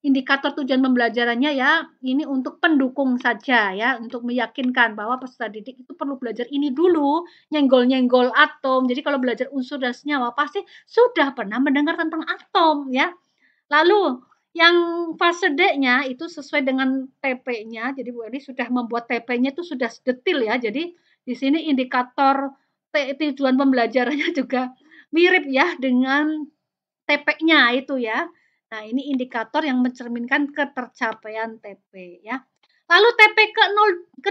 indikator tujuan pembelajarannya ya ini untuk pendukung saja ya untuk meyakinkan bahwa peserta didik itu perlu belajar ini dulu nyenggol-nyenggol atom jadi kalau belajar unsur dan senyawa pasti sudah pernah mendengar tentang atom ya lalu yang fase D-nya itu sesuai dengan TP-nya jadi Bu Eli sudah membuat TP-nya itu sudah detil ya jadi di sini indikator tujuan pembelajarannya juga mirip ya dengan TP-nya itu ya Nah, ini indikator yang mencerminkan ketercapaian TP ya. Lalu TP ke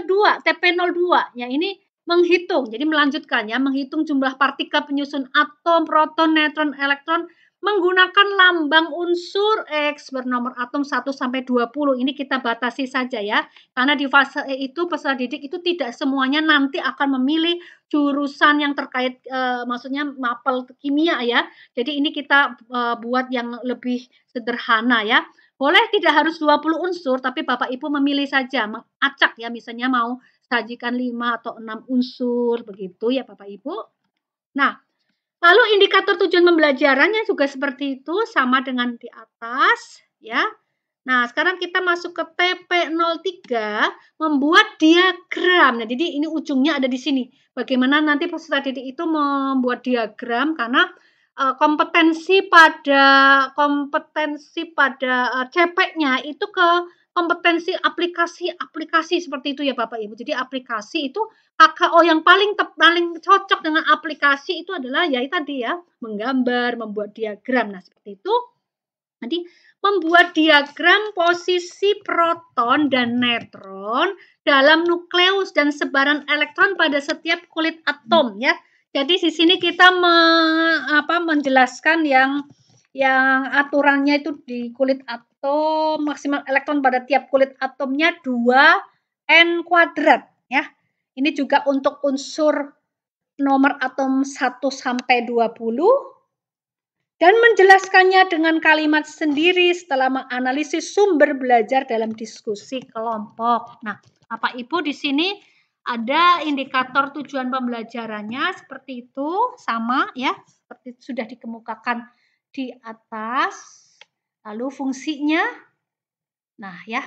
0 kedua, TP 02 ya ini menghitung. Jadi melanjutkannya menghitung jumlah partikel penyusun atom, proton, neutron, elektron menggunakan lambang unsur X bernomor atom 1 sampai 20. Ini kita batasi saja ya. Karena di fase E itu peserta didik itu tidak semuanya nanti akan memilih jurusan yang terkait e, maksudnya mapel kimia ya. Jadi ini kita e, buat yang lebih sederhana ya. Boleh tidak harus 20 unsur tapi Bapak Ibu memilih saja mengacak ya misalnya mau sajikan 5 atau 6 unsur begitu ya Bapak Ibu. Nah, Lalu indikator tujuan pembelajarannya juga seperti itu, sama dengan di atas, ya. Nah, sekarang kita masuk ke TP03, membuat diagram. Nah, jadi ini ujungnya ada di sini. Bagaimana nanti peserta didik itu membuat diagram karena eh, kompetensi pada kompetensi pada eh, CP-nya itu ke kompetensi aplikasi-aplikasi seperti itu ya Bapak Ibu. Jadi aplikasi itu KKO yang paling tep, paling cocok dengan aplikasi itu adalah ya tadi ya, menggambar, membuat diagram. Nah, seperti itu. nanti membuat diagram posisi proton dan neutron dalam nukleus dan sebaran elektron pada setiap kulit atom ya. Jadi di sini kita me, apa, menjelaskan yang yang aturannya itu di kulit atom maksimal elektron pada tiap kulit atomnya 2 n kuadrat ya. Ini juga untuk unsur nomor atom 1 sampai 20 dan menjelaskannya dengan kalimat sendiri setelah menganalisis sumber belajar dalam diskusi kelompok. Nah, Bapak Ibu di sini ada indikator tujuan pembelajarannya seperti itu sama ya, seperti sudah dikemukakan di atas, lalu fungsinya. Nah, ya.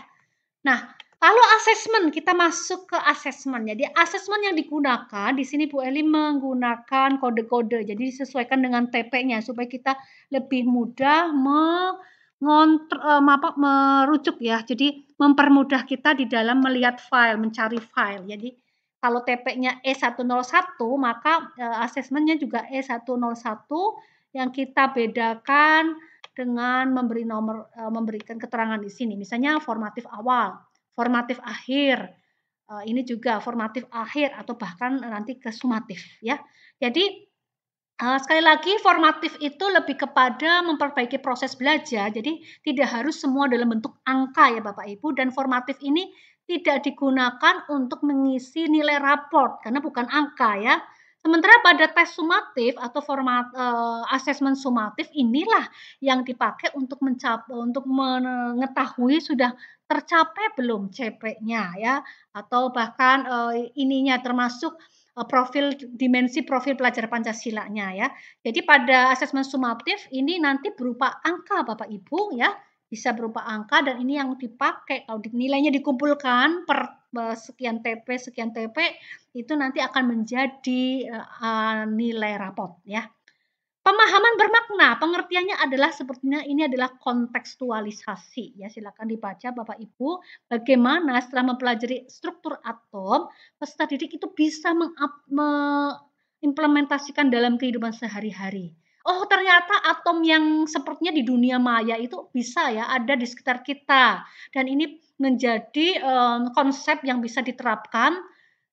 Nah, lalu asesmen, kita masuk ke asesmen. Jadi asesmen yang digunakan, di sini Bu Eli menggunakan kode-kode. Jadi disesuaikan dengan TP-nya, supaya kita lebih mudah mengontrol, eh, apa, merujuk ya. Jadi mempermudah kita di dalam melihat file, mencari file. Jadi kalau TP-nya E101, maka eh, e, asesmennya juga E101 yang kita bedakan dengan memberi nomor e, memberikan keterangan di sini. Misalnya formatif awal, formatif akhir. E, ini juga formatif akhir atau bahkan nanti ke sumatif ya. Jadi e, sekali lagi formatif itu lebih kepada memperbaiki proses belajar. Jadi tidak harus semua dalam bentuk angka ya Bapak Ibu dan formatif ini tidak digunakan untuk mengisi nilai raport karena bukan angka ya Sementara pada tes sumatif atau format uh, eh, asesmen sumatif inilah yang dipakai untuk mencap untuk mengetahui sudah tercapai belum CP-nya ya atau bahkan uh, ininya termasuk eh, profil dimensi profil pelajar pancasila nya ya. Jadi pada asesmen sumatif ini nanti berupa angka Bapak Ibu ya bisa berupa angka dan ini yang dipakai kalau nilainya dikumpulkan per eh, sekian TP sekian TP itu nanti akan menjadi eh, eh, nilai rapot ya. Pemahaman bermakna, pengertiannya adalah sepertinya ini adalah kontekstualisasi ya. Silakan dibaca Bapak Ibu bagaimana setelah mempelajari struktur atom, peserta didik itu bisa mengimplementasikan dalam kehidupan sehari-hari oh ternyata atom yang sepertinya di dunia maya itu bisa ya ada di sekitar kita dan ini menjadi um, konsep yang bisa diterapkan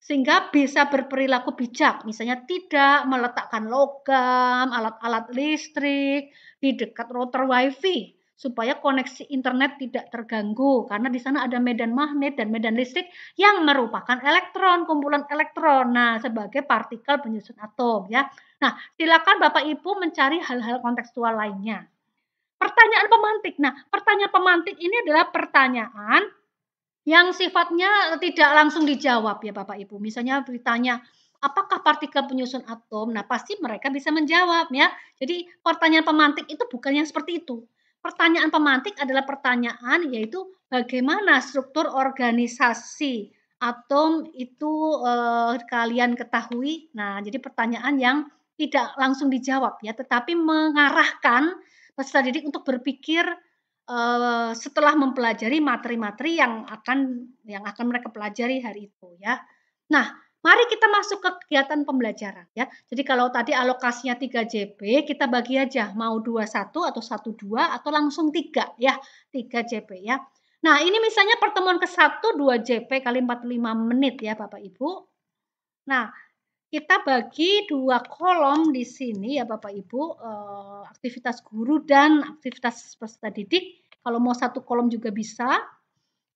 sehingga bisa berperilaku bijak, misalnya tidak meletakkan logam, alat-alat listrik di dekat router wifi, supaya koneksi internet tidak terganggu karena di sana ada medan magnet dan medan listrik yang merupakan elektron, kumpulan elektron. Nah, sebagai partikel penyusun atom ya. Nah, silakan Bapak Ibu mencari hal-hal kontekstual lainnya. Pertanyaan pemantik. Nah, pertanyaan pemantik ini adalah pertanyaan yang sifatnya tidak langsung dijawab ya Bapak Ibu. Misalnya ditanya apakah partikel penyusun atom? Nah, pasti mereka bisa menjawab ya. Jadi pertanyaan pemantik itu bukan yang seperti itu pertanyaan pemantik adalah pertanyaan yaitu bagaimana struktur organisasi atom itu eh, kalian ketahui. Nah, jadi pertanyaan yang tidak langsung dijawab ya, tetapi mengarahkan peserta didik untuk berpikir eh, setelah mempelajari materi-materi yang akan yang akan mereka pelajari hari itu ya. Nah, Mari kita masuk ke kegiatan pembelajaran ya. Jadi kalau tadi alokasinya 3 JP, kita bagi aja mau 21 atau 12 atau langsung 3 ya, 3 JP ya. Nah, ini misalnya pertemuan ke-1 2 JP kali 45 menit ya Bapak Ibu. Nah, kita bagi dua kolom di sini ya Bapak Ibu, eh, aktivitas guru dan aktivitas peserta didik. Kalau mau satu kolom juga bisa,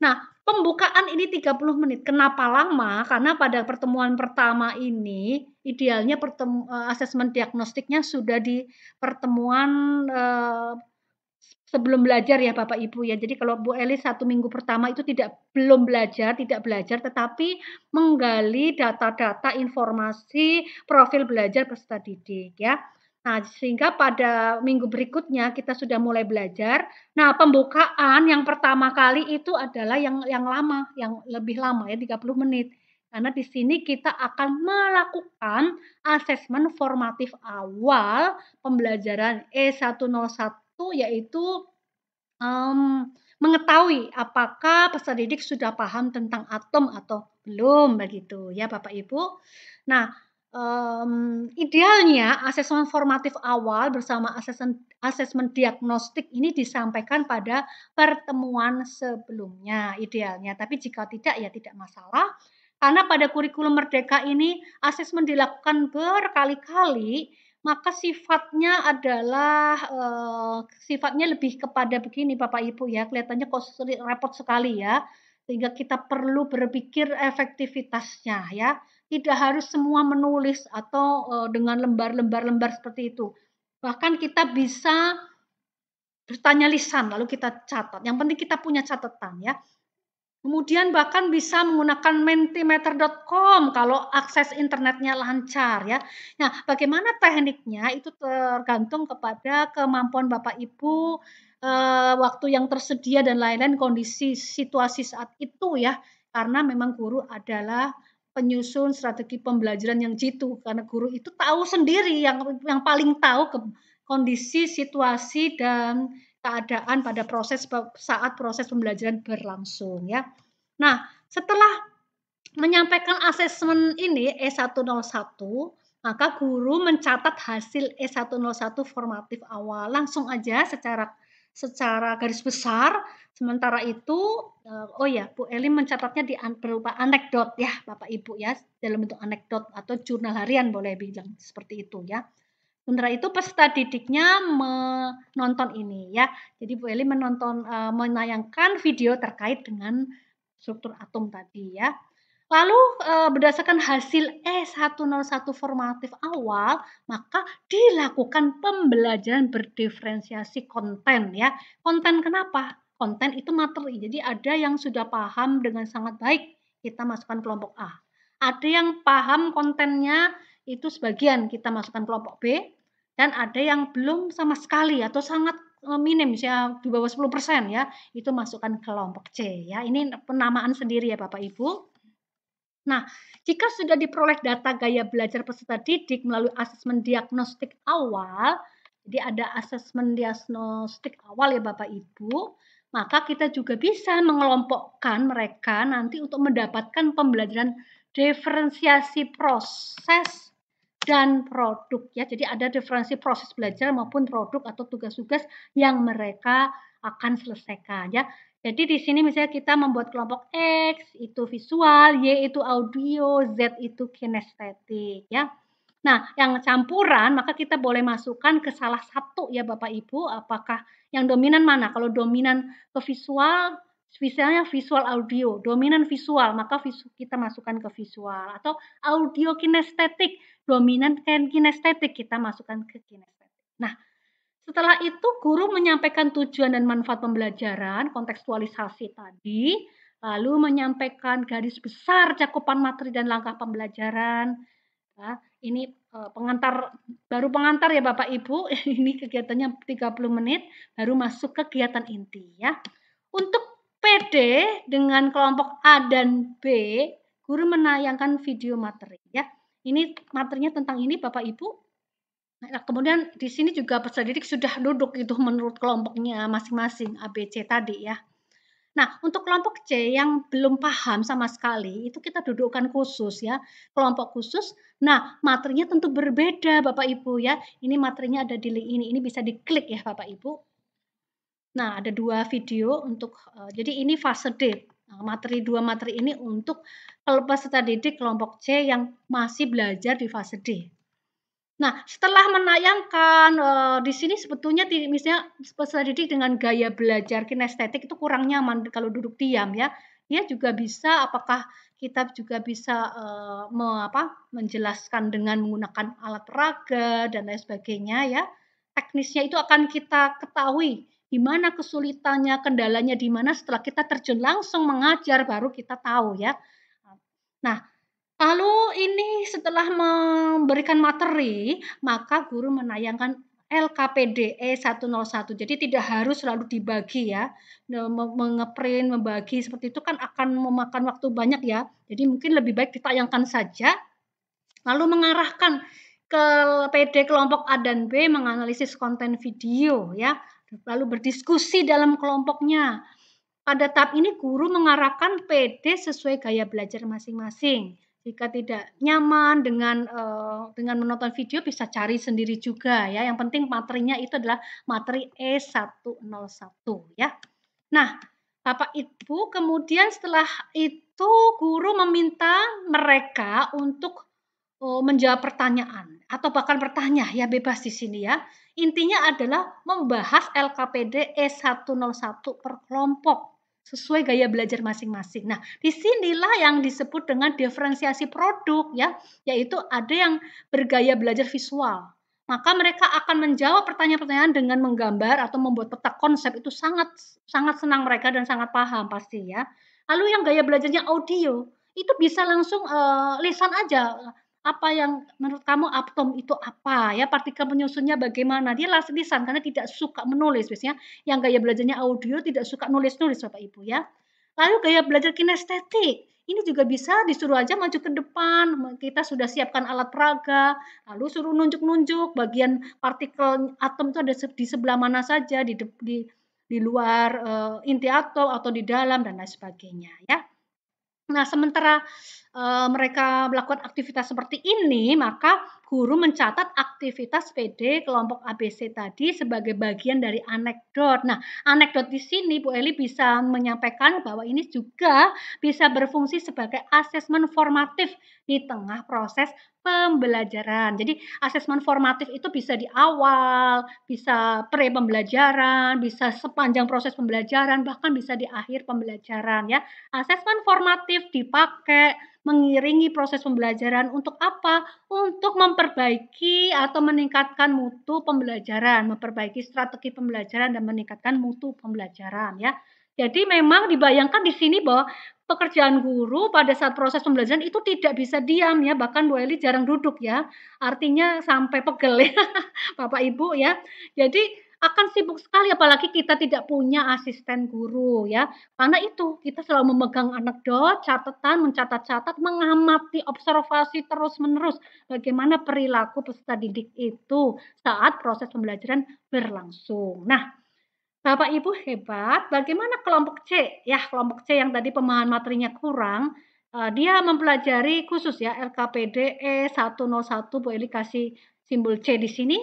Nah, pembukaan ini 30 menit. Kenapa lama? Karena pada pertemuan pertama ini idealnya eh, asesmen diagnostiknya sudah di pertemuan eh, sebelum belajar ya Bapak Ibu ya. Jadi kalau Bu eli satu minggu pertama itu tidak belum belajar, tidak belajar, tetapi menggali data-data informasi profil belajar peserta didik ya. Nah, sehingga pada minggu berikutnya kita sudah mulai belajar. Nah, pembukaan yang pertama kali itu adalah yang yang lama, yang lebih lama ya 30 menit. Karena di sini kita akan melakukan asesmen formatif awal pembelajaran E101 yaitu um, mengetahui apakah peserta didik sudah paham tentang atom atau belum begitu ya Bapak Ibu. Nah, um, idealnya asesmen formatif awal bersama asesmen, asesmen diagnostik ini disampaikan pada pertemuan sebelumnya idealnya. Tapi jika tidak ya tidak masalah. Karena pada kurikulum merdeka ini asesmen dilakukan berkali-kali, maka sifatnya adalah uh, sifatnya lebih kepada begini Bapak Ibu ya, kelihatannya kok repot sekali ya. Sehingga kita perlu berpikir efektivitasnya ya tidak harus semua menulis atau eh, dengan lembar-lembar-lembar seperti itu. Bahkan kita bisa bertanya lisan lalu kita catat. Yang penting kita punya catatan ya. Kemudian bahkan bisa menggunakan mentimeter.com kalau akses internetnya lancar ya. Nah, bagaimana tekniknya itu tergantung kepada kemampuan Bapak Ibu, eh, waktu yang tersedia dan lain-lain kondisi situasi saat itu ya. Karena memang guru adalah penyusun strategi pembelajaran yang jitu karena guru itu tahu sendiri yang yang paling tahu ke kondisi, situasi dan keadaan pada proses saat proses pembelajaran berlangsung ya. Nah, setelah menyampaikan asesmen ini E101, maka guru mencatat hasil E101 formatif awal langsung aja secara secara garis besar. Sementara itu Eh, oh ya Bu Elin mencatatnya di berupa anekdot ya Bapak Ibu ya dalam bentuk anekdot atau jurnal harian boleh bilang seperti itu ya. Sementara itu peserta didiknya menonton ini ya. Jadi Bu Eli menonton uh, menayangkan video terkait dengan struktur atom tadi ya. Lalu eh, berdasarkan hasil E101 formatif awal, maka dilakukan pembelajaran berdiferensiasi konten ya. Konten kenapa? konten itu materi. Jadi ada yang sudah paham dengan sangat baik, kita masukkan kelompok A. Ada yang paham kontennya itu sebagian kita masukkan kelompok B dan ada yang belum sama sekali atau sangat e, minim ya di bawah 10% ya, itu masukkan kelompok C ya. Ini penamaan sendiri ya Bapak Ibu. Nah, jika sudah diperoleh data gaya belajar peserta didik melalui asesmen diagnostik awal, jadi ada asesmen diagnostik awal ya Bapak Ibu maka kita juga bisa mengelompokkan mereka nanti untuk mendapatkan pembelajaran diferensiasi proses dan produk ya. Jadi ada diferensi proses belajar maupun produk atau tugas-tugas yang mereka akan selesaikan ya. Jadi di sini misalnya kita membuat kelompok X itu visual, Y itu audio, Z itu kinestetik ya. Nah, yang campuran maka kita boleh masukkan ke salah satu ya Bapak Ibu, apakah yang dominan mana? Kalau dominan ke visual, misalnya visual audio, dominan visual, maka visu, kita masukkan ke visual atau audio kinestetik, dominan kinestetik kita masukkan ke kinestetik. Nah, setelah itu guru menyampaikan tujuan dan manfaat pembelajaran, kontekstualisasi tadi, lalu menyampaikan garis besar cakupan materi dan langkah pembelajaran. Ya ini eh, pengantar baru pengantar ya Bapak Ibu. Ini kegiatannya 30 menit baru masuk kegiatan inti ya. Untuk PD dengan kelompok A dan B, guru menayangkan video materi ya. Ini materinya tentang ini Bapak Ibu. Nah, kemudian di sini juga peserta didik sudah duduk itu menurut kelompoknya masing-masing ABC tadi ya. Nah, untuk kelompok C yang belum paham sama sekali, itu kita dudukkan khusus ya, kelompok khusus. Nah, materinya tentu berbeda Bapak Ibu ya. Ini materinya ada di link ini, ini bisa diklik ya Bapak Ibu. Nah, ada dua video untuk, uh, jadi ini fase D. Nah, materi dua materi ini untuk peserta didik kelompok C yang masih belajar di fase D. Nah, setelah menayangkan, e, di sini sebetulnya di, misalnya peserta didik dengan gaya belajar kinestetik itu kurang nyaman kalau duduk diam ya. Dia juga bisa apakah kita juga bisa, e, me apa, menjelaskan dengan menggunakan alat raga dan lain sebagainya ya. Teknisnya itu akan kita ketahui di mana kesulitannya, kendalanya di mana setelah kita terjun langsung mengajar baru kita tahu ya. Nah Lalu ini setelah memberikan materi, maka guru menayangkan LKPD E101. Jadi tidak harus selalu dibagi ya. Nah, mengeprint, membagi seperti itu kan akan memakan waktu banyak ya. Jadi mungkin lebih baik ditayangkan saja. Lalu mengarahkan ke PD kelompok A dan B menganalisis konten video ya. Lalu berdiskusi dalam kelompoknya. Pada tahap ini guru mengarahkan PD sesuai gaya belajar masing-masing jika tidak nyaman dengan uh, dengan menonton video bisa cari sendiri juga ya. Yang penting materinya itu adalah materi E101 ya. Nah, Bapak Ibu kemudian setelah itu guru meminta mereka untuk uh, menjawab pertanyaan atau bahkan bertanya ya bebas di sini ya. Intinya adalah membahas LKPD E101 per kelompok sesuai gaya belajar masing-masing. Nah, di sinilah yang disebut dengan diferensiasi produk ya, yaitu ada yang bergaya belajar visual. Maka mereka akan menjawab pertanyaan-pertanyaan dengan menggambar atau membuat peta konsep itu sangat sangat senang mereka dan sangat paham pasti ya. Lalu yang gaya belajarnya audio, itu bisa langsung uh, lisan aja apa yang menurut kamu atom itu apa ya partikel penyusunnya bagaimana dia las lisan karena tidak suka menulis biasanya yang gaya belajarnya audio tidak suka nulis-nulis Bapak Ibu ya lalu gaya belajar kinestetik ini juga bisa disuruh aja maju ke depan kita sudah siapkan alat peraga lalu suruh nunjuk-nunjuk bagian partikel atom itu ada di sebelah mana saja di di, di luar uh, inti atom atau di dalam dan lain sebagainya ya nah sementara Eh, mereka melakukan aktivitas seperti ini, maka guru mencatat aktivitas PD kelompok ABC tadi sebagai bagian dari anekdot. Nah, anekdot di sini Bu Eli bisa menyampaikan bahwa ini juga bisa berfungsi sebagai asesmen formatif di tengah proses pembelajaran. Jadi, asesmen formatif itu bisa di awal, bisa pre pembelajaran, bisa sepanjang proses pembelajaran, bahkan bisa di akhir pembelajaran ya. Asesmen formatif dipakai mengiringi proses pembelajaran untuk apa? Untuk memperbaiki atau meningkatkan mutu pembelajaran, memperbaiki strategi pembelajaran dan meningkatkan mutu pembelajaran ya. Jadi memang dibayangkan di sini bahwa pekerjaan guru pada saat proses pembelajaran itu tidak bisa diam ya, bahkan Bu Eli jarang duduk ya. Artinya sampai pegel ya, Bapak Ibu ya. Jadi akan sibuk sekali apalagi kita tidak punya asisten guru ya. Karena itu kita selalu memegang anekdot, catatan, mencatat-catat, mengamati, observasi terus-menerus bagaimana perilaku peserta didik itu saat proses pembelajaran berlangsung. Nah, Bapak Ibu hebat, bagaimana kelompok C? Ya, kelompok C yang tadi pemahaman materinya kurang, eh, dia mempelajari khusus ya lkpde 101 Bu Eli kasih simbol C di sini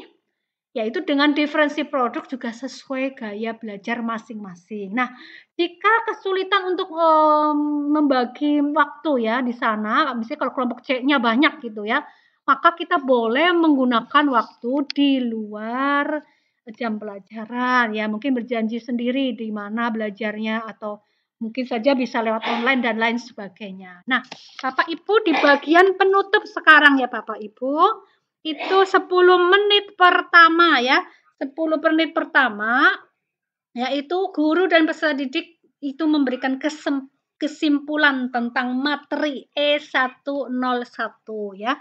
yaitu dengan diferensi produk juga sesuai gaya belajar masing-masing. Nah, jika kesulitan untuk um, membagi waktu ya di sana, misalnya kalau kelompok C-nya banyak gitu ya, maka kita boleh menggunakan waktu di luar jam pelajaran ya, mungkin berjanji sendiri di mana belajarnya atau mungkin saja bisa lewat online dan lain sebagainya. Nah, Bapak Ibu di bagian penutup sekarang ya Bapak Ibu itu 10 menit pertama ya. 10 menit pertama yaitu guru dan peserta didik itu memberikan kesimpulan tentang materi E101 ya.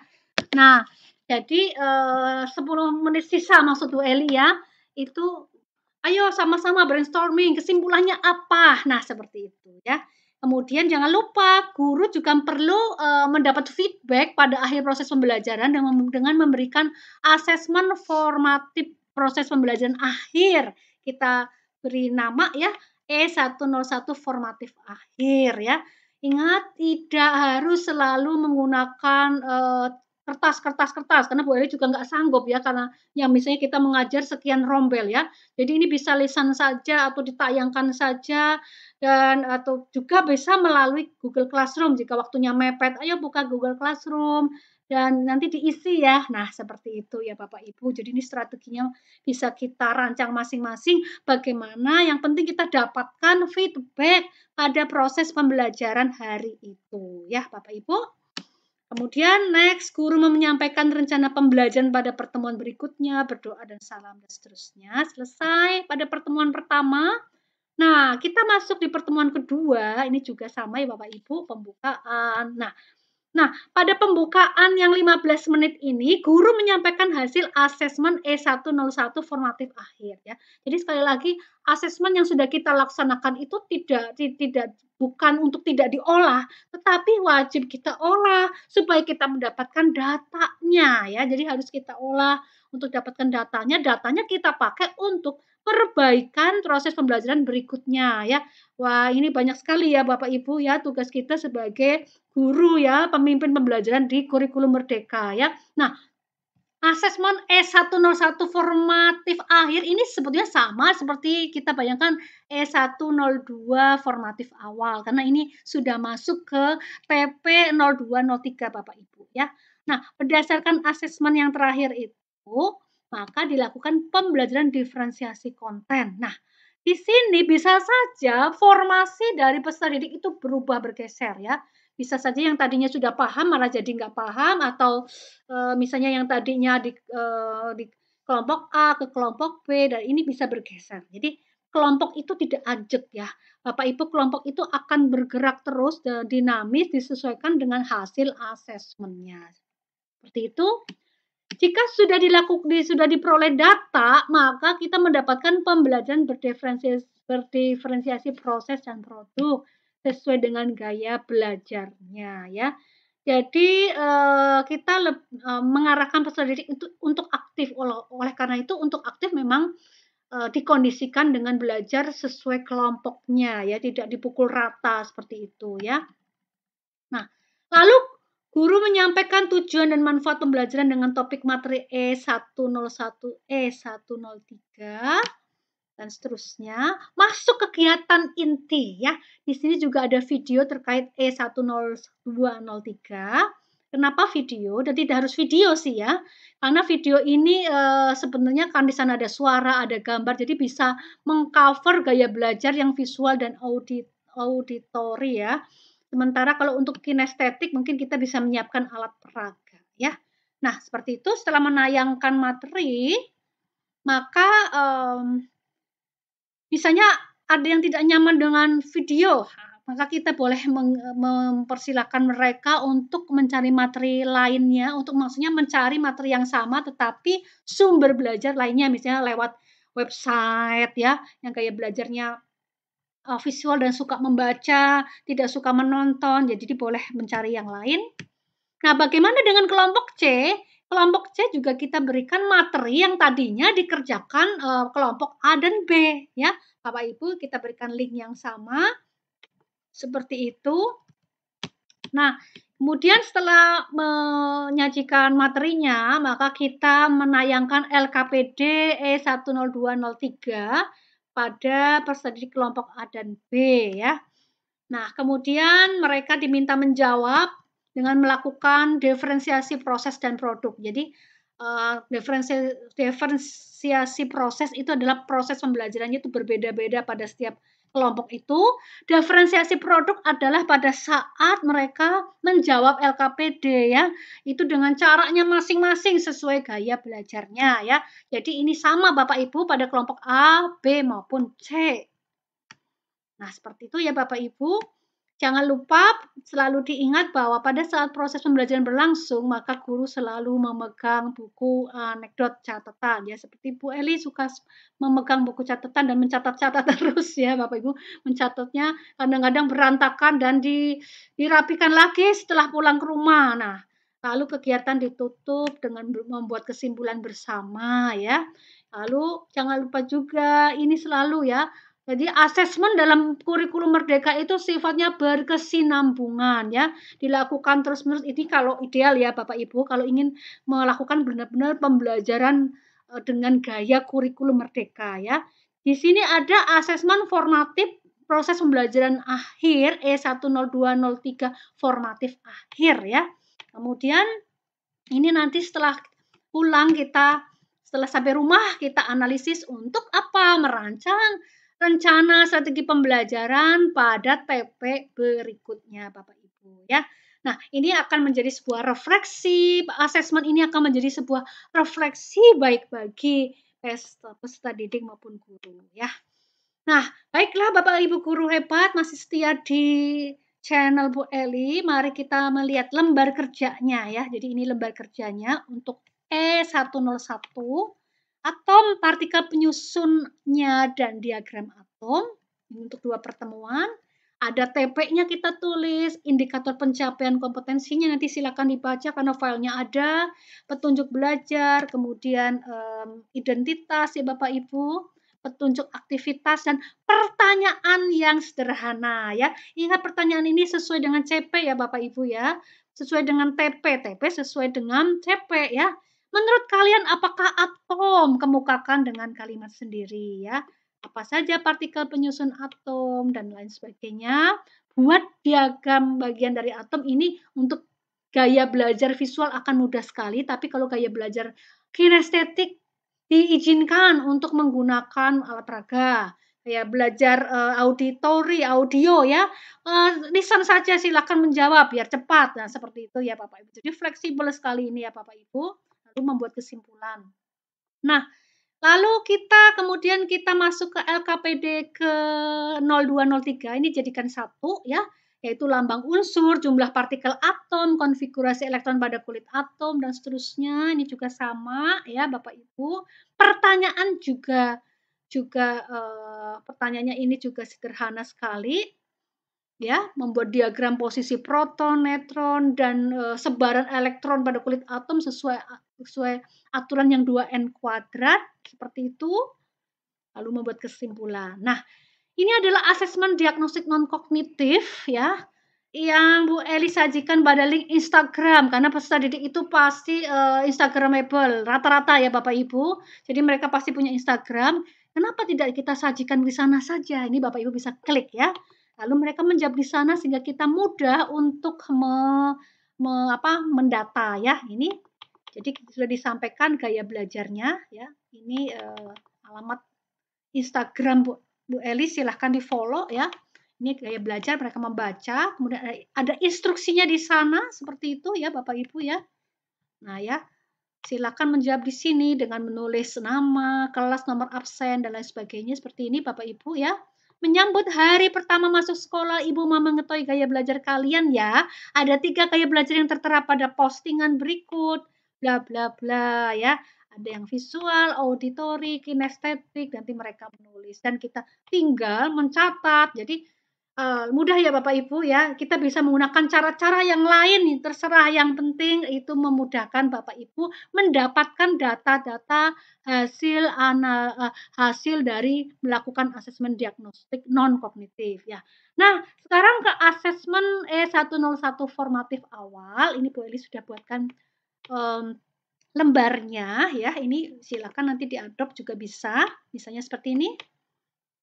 Nah, jadi eh, 10 menit sisa maksud Bu Eli ya, itu ayo sama-sama brainstorming kesimpulannya apa. Nah, seperti itu ya. Kemudian jangan lupa guru juga perlu uh, mendapat feedback pada akhir proses pembelajaran dengan, dengan memberikan asesmen formatif proses pembelajaran akhir. Kita beri nama ya E101 formatif akhir ya. Ingat tidak harus selalu menggunakan uh, kertas, kertas, kertas. Karena Bu Eli juga nggak sanggup ya, karena yang misalnya kita mengajar sekian rombel ya. Jadi ini bisa lisan saja atau ditayangkan saja dan atau juga bisa melalui Google Classroom jika waktunya mepet. Ayo buka Google Classroom dan nanti diisi ya. Nah, seperti itu ya Bapak Ibu. Jadi ini strateginya bisa kita rancang masing-masing bagaimana yang penting kita dapatkan feedback pada proses pembelajaran hari itu ya Bapak Ibu. Kemudian next, guru menyampaikan rencana pembelajaran pada pertemuan berikutnya, berdoa dan salam dan seterusnya. Selesai pada pertemuan pertama. Nah, kita masuk di pertemuan kedua, ini juga sama ya Bapak Ibu, pembukaan. Nah, Nah, pada pembukaan yang 15 menit ini, guru menyampaikan hasil asesmen E101 formatif akhir ya. Jadi sekali lagi, asesmen yang sudah kita laksanakan itu tidak tidak bukan untuk tidak diolah, tetapi wajib kita olah supaya kita mendapatkan datanya ya. Jadi harus kita olah untuk dapatkan datanya, datanya kita pakai untuk perbaikan proses pembelajaran berikutnya ya. Wah, ini banyak sekali ya Bapak Ibu ya tugas kita sebagai guru ya, pemimpin pembelajaran di kurikulum merdeka ya. Nah, asesmen E101 formatif akhir ini sebetulnya sama seperti kita bayangkan E102 formatif awal karena ini sudah masuk ke PP 0203 Bapak Ibu ya. Nah, berdasarkan asesmen yang terakhir itu itu, maka dilakukan pembelajaran diferensiasi konten. Nah, di sini bisa saja formasi dari peserta didik itu berubah bergeser ya. Bisa saja yang tadinya sudah paham malah jadi nggak paham atau e, misalnya yang tadinya di, e, di kelompok A ke kelompok B dan ini bisa bergeser. Jadi kelompok itu tidak ajek ya. Bapak Ibu kelompok itu akan bergerak terus dan dinamis disesuaikan dengan hasil asesmennya. Seperti itu. Jika sudah dilakukan sudah diperoleh data, maka kita mendapatkan pembelajaran berdiferensiasi, berdiferensiasi proses dan produk sesuai dengan gaya belajarnya ya. Jadi eh, kita eh, mengarahkan peserta didik itu untuk aktif oleh, karena itu untuk aktif memang eh, dikondisikan dengan belajar sesuai kelompoknya ya, tidak dipukul rata seperti itu ya. Nah, lalu Guru menyampaikan tujuan dan manfaat pembelajaran dengan topik materi E101, E103, dan seterusnya. Masuk kegiatan inti ya. Di sini juga ada video terkait E10203. Kenapa video? Dan tidak harus video sih ya. Karena video ini e, sebenarnya kan di sana ada suara, ada gambar, jadi bisa mengcover gaya belajar yang visual dan audit auditori ya Sementara kalau untuk kinestetik mungkin kita bisa menyiapkan alat peraga ya. Nah, seperti itu setelah menayangkan materi maka um, misalnya ada yang tidak nyaman dengan video, maka kita boleh mempersilahkan mereka untuk mencari materi lainnya, untuk maksudnya mencari materi yang sama tetapi sumber belajar lainnya misalnya lewat website ya, yang kayak belajarnya uh, visual dan suka membaca, tidak suka menonton, ya jadi boleh mencari yang lain. Nah, bagaimana dengan kelompok C? Kelompok C juga kita berikan materi yang tadinya dikerjakan, uh, kelompok A dan B ya. Bapak Ibu kita berikan link yang sama, seperti itu. Nah, kemudian setelah menyajikan materinya, maka kita menayangkan LKPD E10203 pada persediaan kelompok A dan B ya. Nah, kemudian mereka diminta menjawab dengan melakukan diferensiasi proses dan produk. Jadi, eh, diferensiasi proses itu adalah proses pembelajarannya itu berbeda-beda pada setiap kelompok itu, diferensiasi produk adalah pada saat mereka menjawab LKPD ya, itu dengan caranya masing-masing sesuai gaya belajarnya ya. Jadi ini sama Bapak Ibu pada kelompok A, B maupun C. Nah, seperti itu ya Bapak Ibu. Jangan lupa selalu diingat bahwa pada saat proses pembelajaran berlangsung, maka guru selalu memegang buku eh, anekdot catatan ya. Seperti Bu Eli suka memegang buku catatan dan mencatat-catat terus ya Bapak Ibu. Mencatatnya kadang-kadang berantakan dan dirapikan lagi setelah pulang ke rumah. Nah, lalu kegiatan ditutup dengan membuat kesimpulan bersama ya. Lalu jangan lupa juga ini selalu ya jadi asesmen dalam kurikulum merdeka itu sifatnya berkesinambungan ya, dilakukan terus-menerus. Ini kalau ideal ya Bapak Ibu, kalau ingin melakukan benar-benar pembelajaran e, dengan gaya kurikulum merdeka ya. Di sini ada asesmen formatif proses pembelajaran akhir E10203 formatif akhir ya. Kemudian ini nanti setelah pulang kita setelah sampai rumah kita analisis untuk apa merancang rencana strategi pembelajaran pada TP berikutnya Bapak Ibu ya. Nah, ini akan menjadi sebuah refleksi, asesmen ini akan menjadi sebuah refleksi baik bagi peserta didik maupun guru ya. Nah, baiklah Bapak Ibu guru hebat masih setia di channel Bu Eli. Mari kita melihat lembar kerjanya ya. Jadi ini lembar kerjanya untuk E101 atom, partikel penyusunnya, dan diagram atom. untuk dua pertemuan. Ada TP-nya kita tulis, indikator pencapaian kompetensinya nanti silakan dibaca karena filenya ada, petunjuk belajar, kemudian um, identitas ya Bapak Ibu, petunjuk aktivitas dan pertanyaan yang sederhana ya. Ingat pertanyaan ini sesuai dengan CP ya Bapak Ibu ya, sesuai dengan TP, TP sesuai dengan CP ya. Menurut kalian apakah atom kemukakan dengan kalimat sendiri ya? Apa saja partikel penyusun atom dan lain sebagainya? Buat diagram bagian dari atom ini untuk gaya belajar visual akan mudah sekali, tapi kalau gaya belajar kinestetik diizinkan untuk menggunakan alat peraga, ya belajar uh, auditori audio ya uh, eh, listen saja silakan menjawab biar cepat nah seperti itu ya Bapak Ibu jadi fleksibel sekali ini ya Bapak Ibu lalu membuat kesimpulan. Nah, lalu kita kemudian kita masuk ke LKPD ke 0203 ini jadikan satu ya, yaitu lambang unsur, jumlah partikel atom, konfigurasi elektron pada kulit atom dan seterusnya. Ini juga sama ya Bapak Ibu. Pertanyaan juga juga eh, pertanyaannya ini juga sederhana sekali ya, membuat diagram posisi proton, neutron dan e, sebaran elektron pada kulit atom sesuai sesuai aturan yang 2N kuadrat seperti itu lalu membuat kesimpulan. Nah, ini adalah asesmen diagnostik non kognitif ya yang Bu Eli sajikan pada link Instagram karena peserta didik itu pasti uh, Instagramable rata-rata ya Bapak Ibu. Jadi mereka pasti punya Instagram. Kenapa tidak kita sajikan di sana saja? Ini Bapak Ibu bisa klik ya. Lalu mereka menjawab di sana sehingga kita mudah untuk me, me apa mendata ya. Ini jadi sudah disampaikan gaya belajarnya ya. Ini uh, alamat Instagram Bu, Bu Eli silahkan di follow ya. Ini gaya belajar mereka membaca, kemudian ada, ada instruksinya di sana seperti itu ya Bapak Ibu ya. Nah ya, silakan menjawab di sini dengan menulis nama, kelas, nomor absen dan lain sebagainya seperti ini Bapak Ibu ya. Menyambut hari pertama masuk sekolah, Ibu Mama mengetahui gaya belajar kalian ya. Ada tiga gaya belajar yang tertera pada postingan berikut bla bla bla ya. Ada yang visual, auditory, kinestetik, nanti mereka menulis dan kita tinggal mencatat. Jadi uh, mudah ya Bapak Ibu ya. Kita bisa menggunakan cara-cara yang lain terserah yang penting itu memudahkan Bapak Ibu mendapatkan data-data eh, hasil anal, uh, eh, hasil dari melakukan asesmen diagnostik non kognitif ya. Nah, sekarang ke asesmen E101 formatif awal ini Bu Eli sudah buatkan um, lembarnya ya ini silakan nanti diadop juga bisa misalnya seperti ini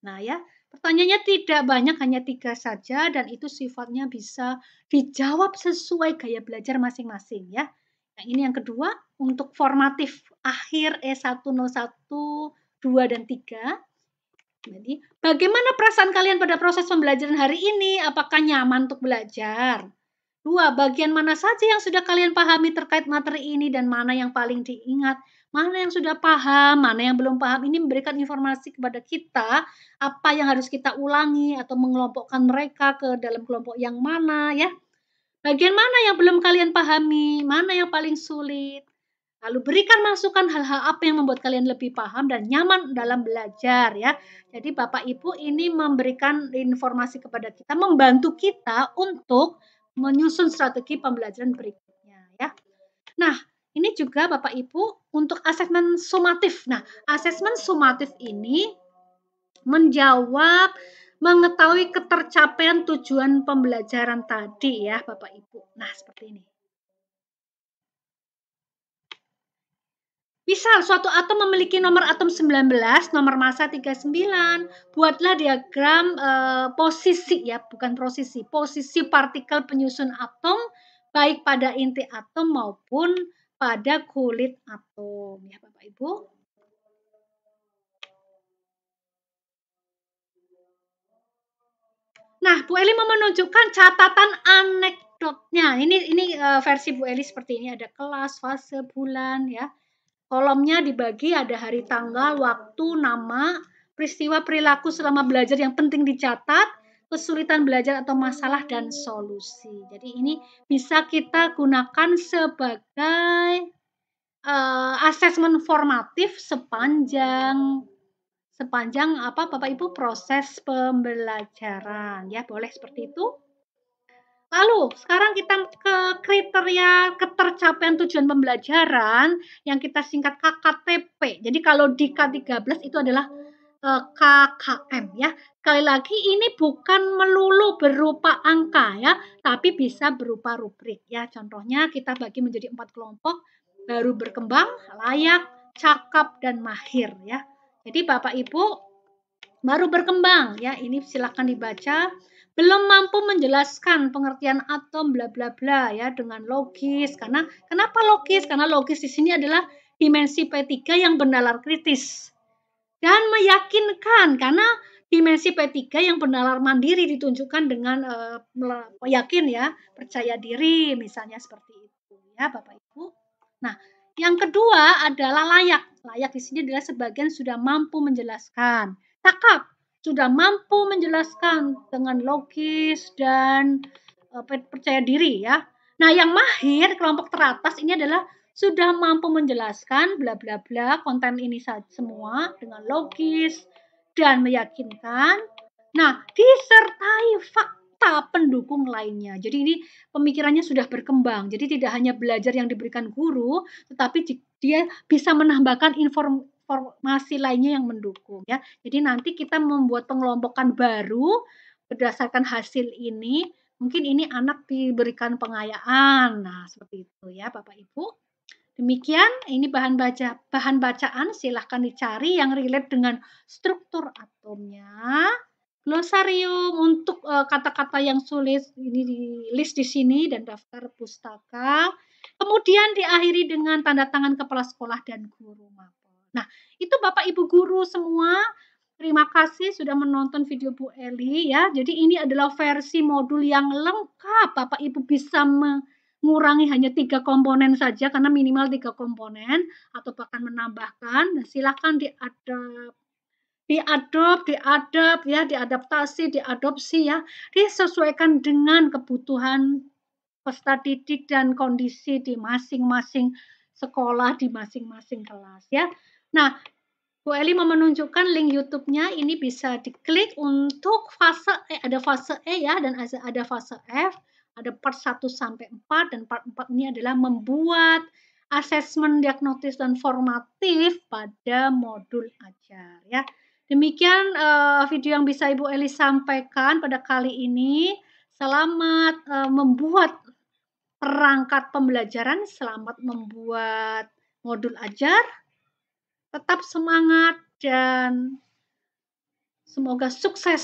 nah ya pertanyaannya tidak banyak hanya tiga saja dan itu sifatnya bisa dijawab sesuai gaya belajar masing-masing ya nah ini yang kedua untuk formatif akhir E101 2 dan 3 jadi bagaimana perasaan kalian pada proses pembelajaran hari ini apakah nyaman untuk belajar Dua, bagian mana saja yang sudah kalian pahami terkait materi ini dan mana yang paling diingat? Mana yang sudah paham, mana yang belum paham? Ini memberikan informasi kepada kita apa yang harus kita ulangi atau mengelompokkan mereka ke dalam kelompok yang mana ya. Bagian mana yang belum kalian pahami, mana yang paling sulit? Lalu berikan masukan hal-hal apa yang membuat kalian lebih paham dan nyaman dalam belajar ya. Jadi Bapak Ibu ini memberikan informasi kepada kita, membantu kita untuk menyusun strategi pembelajaran berikutnya ya. Nah, ini juga Bapak Ibu untuk asesmen sumatif. Nah, asesmen sumatif ini menjawab mengetahui ketercapaian tujuan pembelajaran tadi ya Bapak Ibu. Nah, seperti ini. Misal suatu atom memiliki nomor atom 19, nomor massa 39, buatlah diagram e, posisi ya, bukan posisi, posisi partikel penyusun atom baik pada inti atom maupun pada kulit atom ya Bapak Ibu. Nah, Bu Eli mau menunjukkan catatan anekdotnya. Ini ini e, versi Bu Eli seperti ini ada kelas, fase, bulan ya Kolomnya dibagi ada hari, tanggal, waktu, nama, peristiwa perilaku selama belajar yang penting dicatat, kesulitan belajar atau masalah dan solusi. Jadi ini bisa kita gunakan sebagai uh, eh, asesmen formatif sepanjang sepanjang apa Bapak Ibu proses pembelajaran ya boleh seperti itu. Lalu, sekarang kita ke kriteria ketercapaian tujuan pembelajaran yang kita singkat KKTP. Jadi kalau di K13 itu adalah eh, KKM ya. Sekali lagi ini bukan melulu berupa angka ya, tapi bisa berupa rubrik ya. Contohnya kita bagi menjadi empat kelompok, baru berkembang, layak, cakap, dan mahir ya. Jadi Bapak Ibu baru berkembang ya, ini silakan dibaca belum mampu menjelaskan pengertian atom bla bla bla ya dengan logis karena kenapa logis karena logis di sini adalah dimensi P3 yang bernalar kritis dan meyakinkan karena dimensi P3 yang bernalar mandiri ditunjukkan dengan uh, yakin ya percaya diri misalnya seperti itu ya Bapak Ibu nah yang kedua adalah layak layak di sini adalah sebagian sudah mampu menjelaskan cakap sudah mampu menjelaskan dengan logis dan eh, percaya diri ya. Nah, yang mahir kelompok teratas ini adalah sudah mampu menjelaskan bla bla bla konten ini semua dengan logis dan meyakinkan. Nah, disertai fakta pendukung lainnya. Jadi ini pemikirannya sudah berkembang. Jadi tidak hanya belajar yang diberikan guru, tetapi dia bisa menambahkan inform informasi lainnya yang mendukung ya. Jadi nanti kita membuat pengelompokan baru berdasarkan hasil ini, mungkin ini anak diberikan pengayaan. Nah, seperti itu ya Bapak Ibu. Demikian ini bahan baca bahan bacaan silahkan dicari yang relate dengan struktur atomnya. Glosarium untuk eh, kata-kata uh, yang sulit ini di list di sini dan daftar pustaka. Kemudian diakhiri dengan tanda tangan kepala sekolah dan guru mapel. Nah, itu Bapak Ibu guru semua, terima kasih sudah menonton video Bu Eli ya. Jadi ini adalah versi modul yang lengkap. Bapak Ibu bisa mengurangi hanya tiga komponen saja karena minimal tiga komponen atau bahkan menambahkan. Nah, silakan diadap diadop, diadap ya, diadaptasi, diadopsi ya, disesuaikan dengan kebutuhan peserta didik dan kondisi di masing-masing sekolah di masing-masing kelas ya. Nah, Bu Eli mau menunjukkan link YouTube-nya, ini bisa diklik untuk fase E, ada fase E ya, dan ada fase F, ada part 1 sampai 4, dan part 4 ini adalah membuat asesmen diagnosis dan formatif pada modul ajar ya. Demikian uh, video yang bisa Ibu Eli sampaikan pada kali ini. Selamat uh, membuat perangkat pembelajaran, selamat membuat modul ajar tetap semangat dan semoga sukses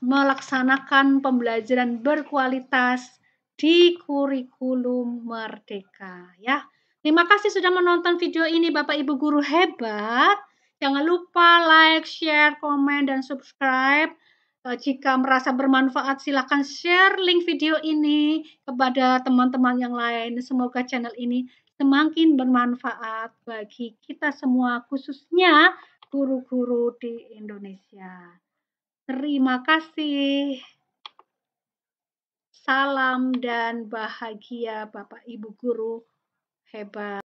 melaksanakan pembelajaran berkualitas di kurikulum merdeka ya. Terima kasih sudah menonton video ini Bapak Ibu guru hebat. Jangan lupa like, share, komen dan subscribe. Eh, jika merasa bermanfaat silahkan share link video ini kepada teman-teman yang lain. Semoga channel ini semakin bermanfaat bagi kita semua, khususnya guru-guru di Indonesia. Terima kasih. Salam dan bahagia Bapak Ibu Guru hebat.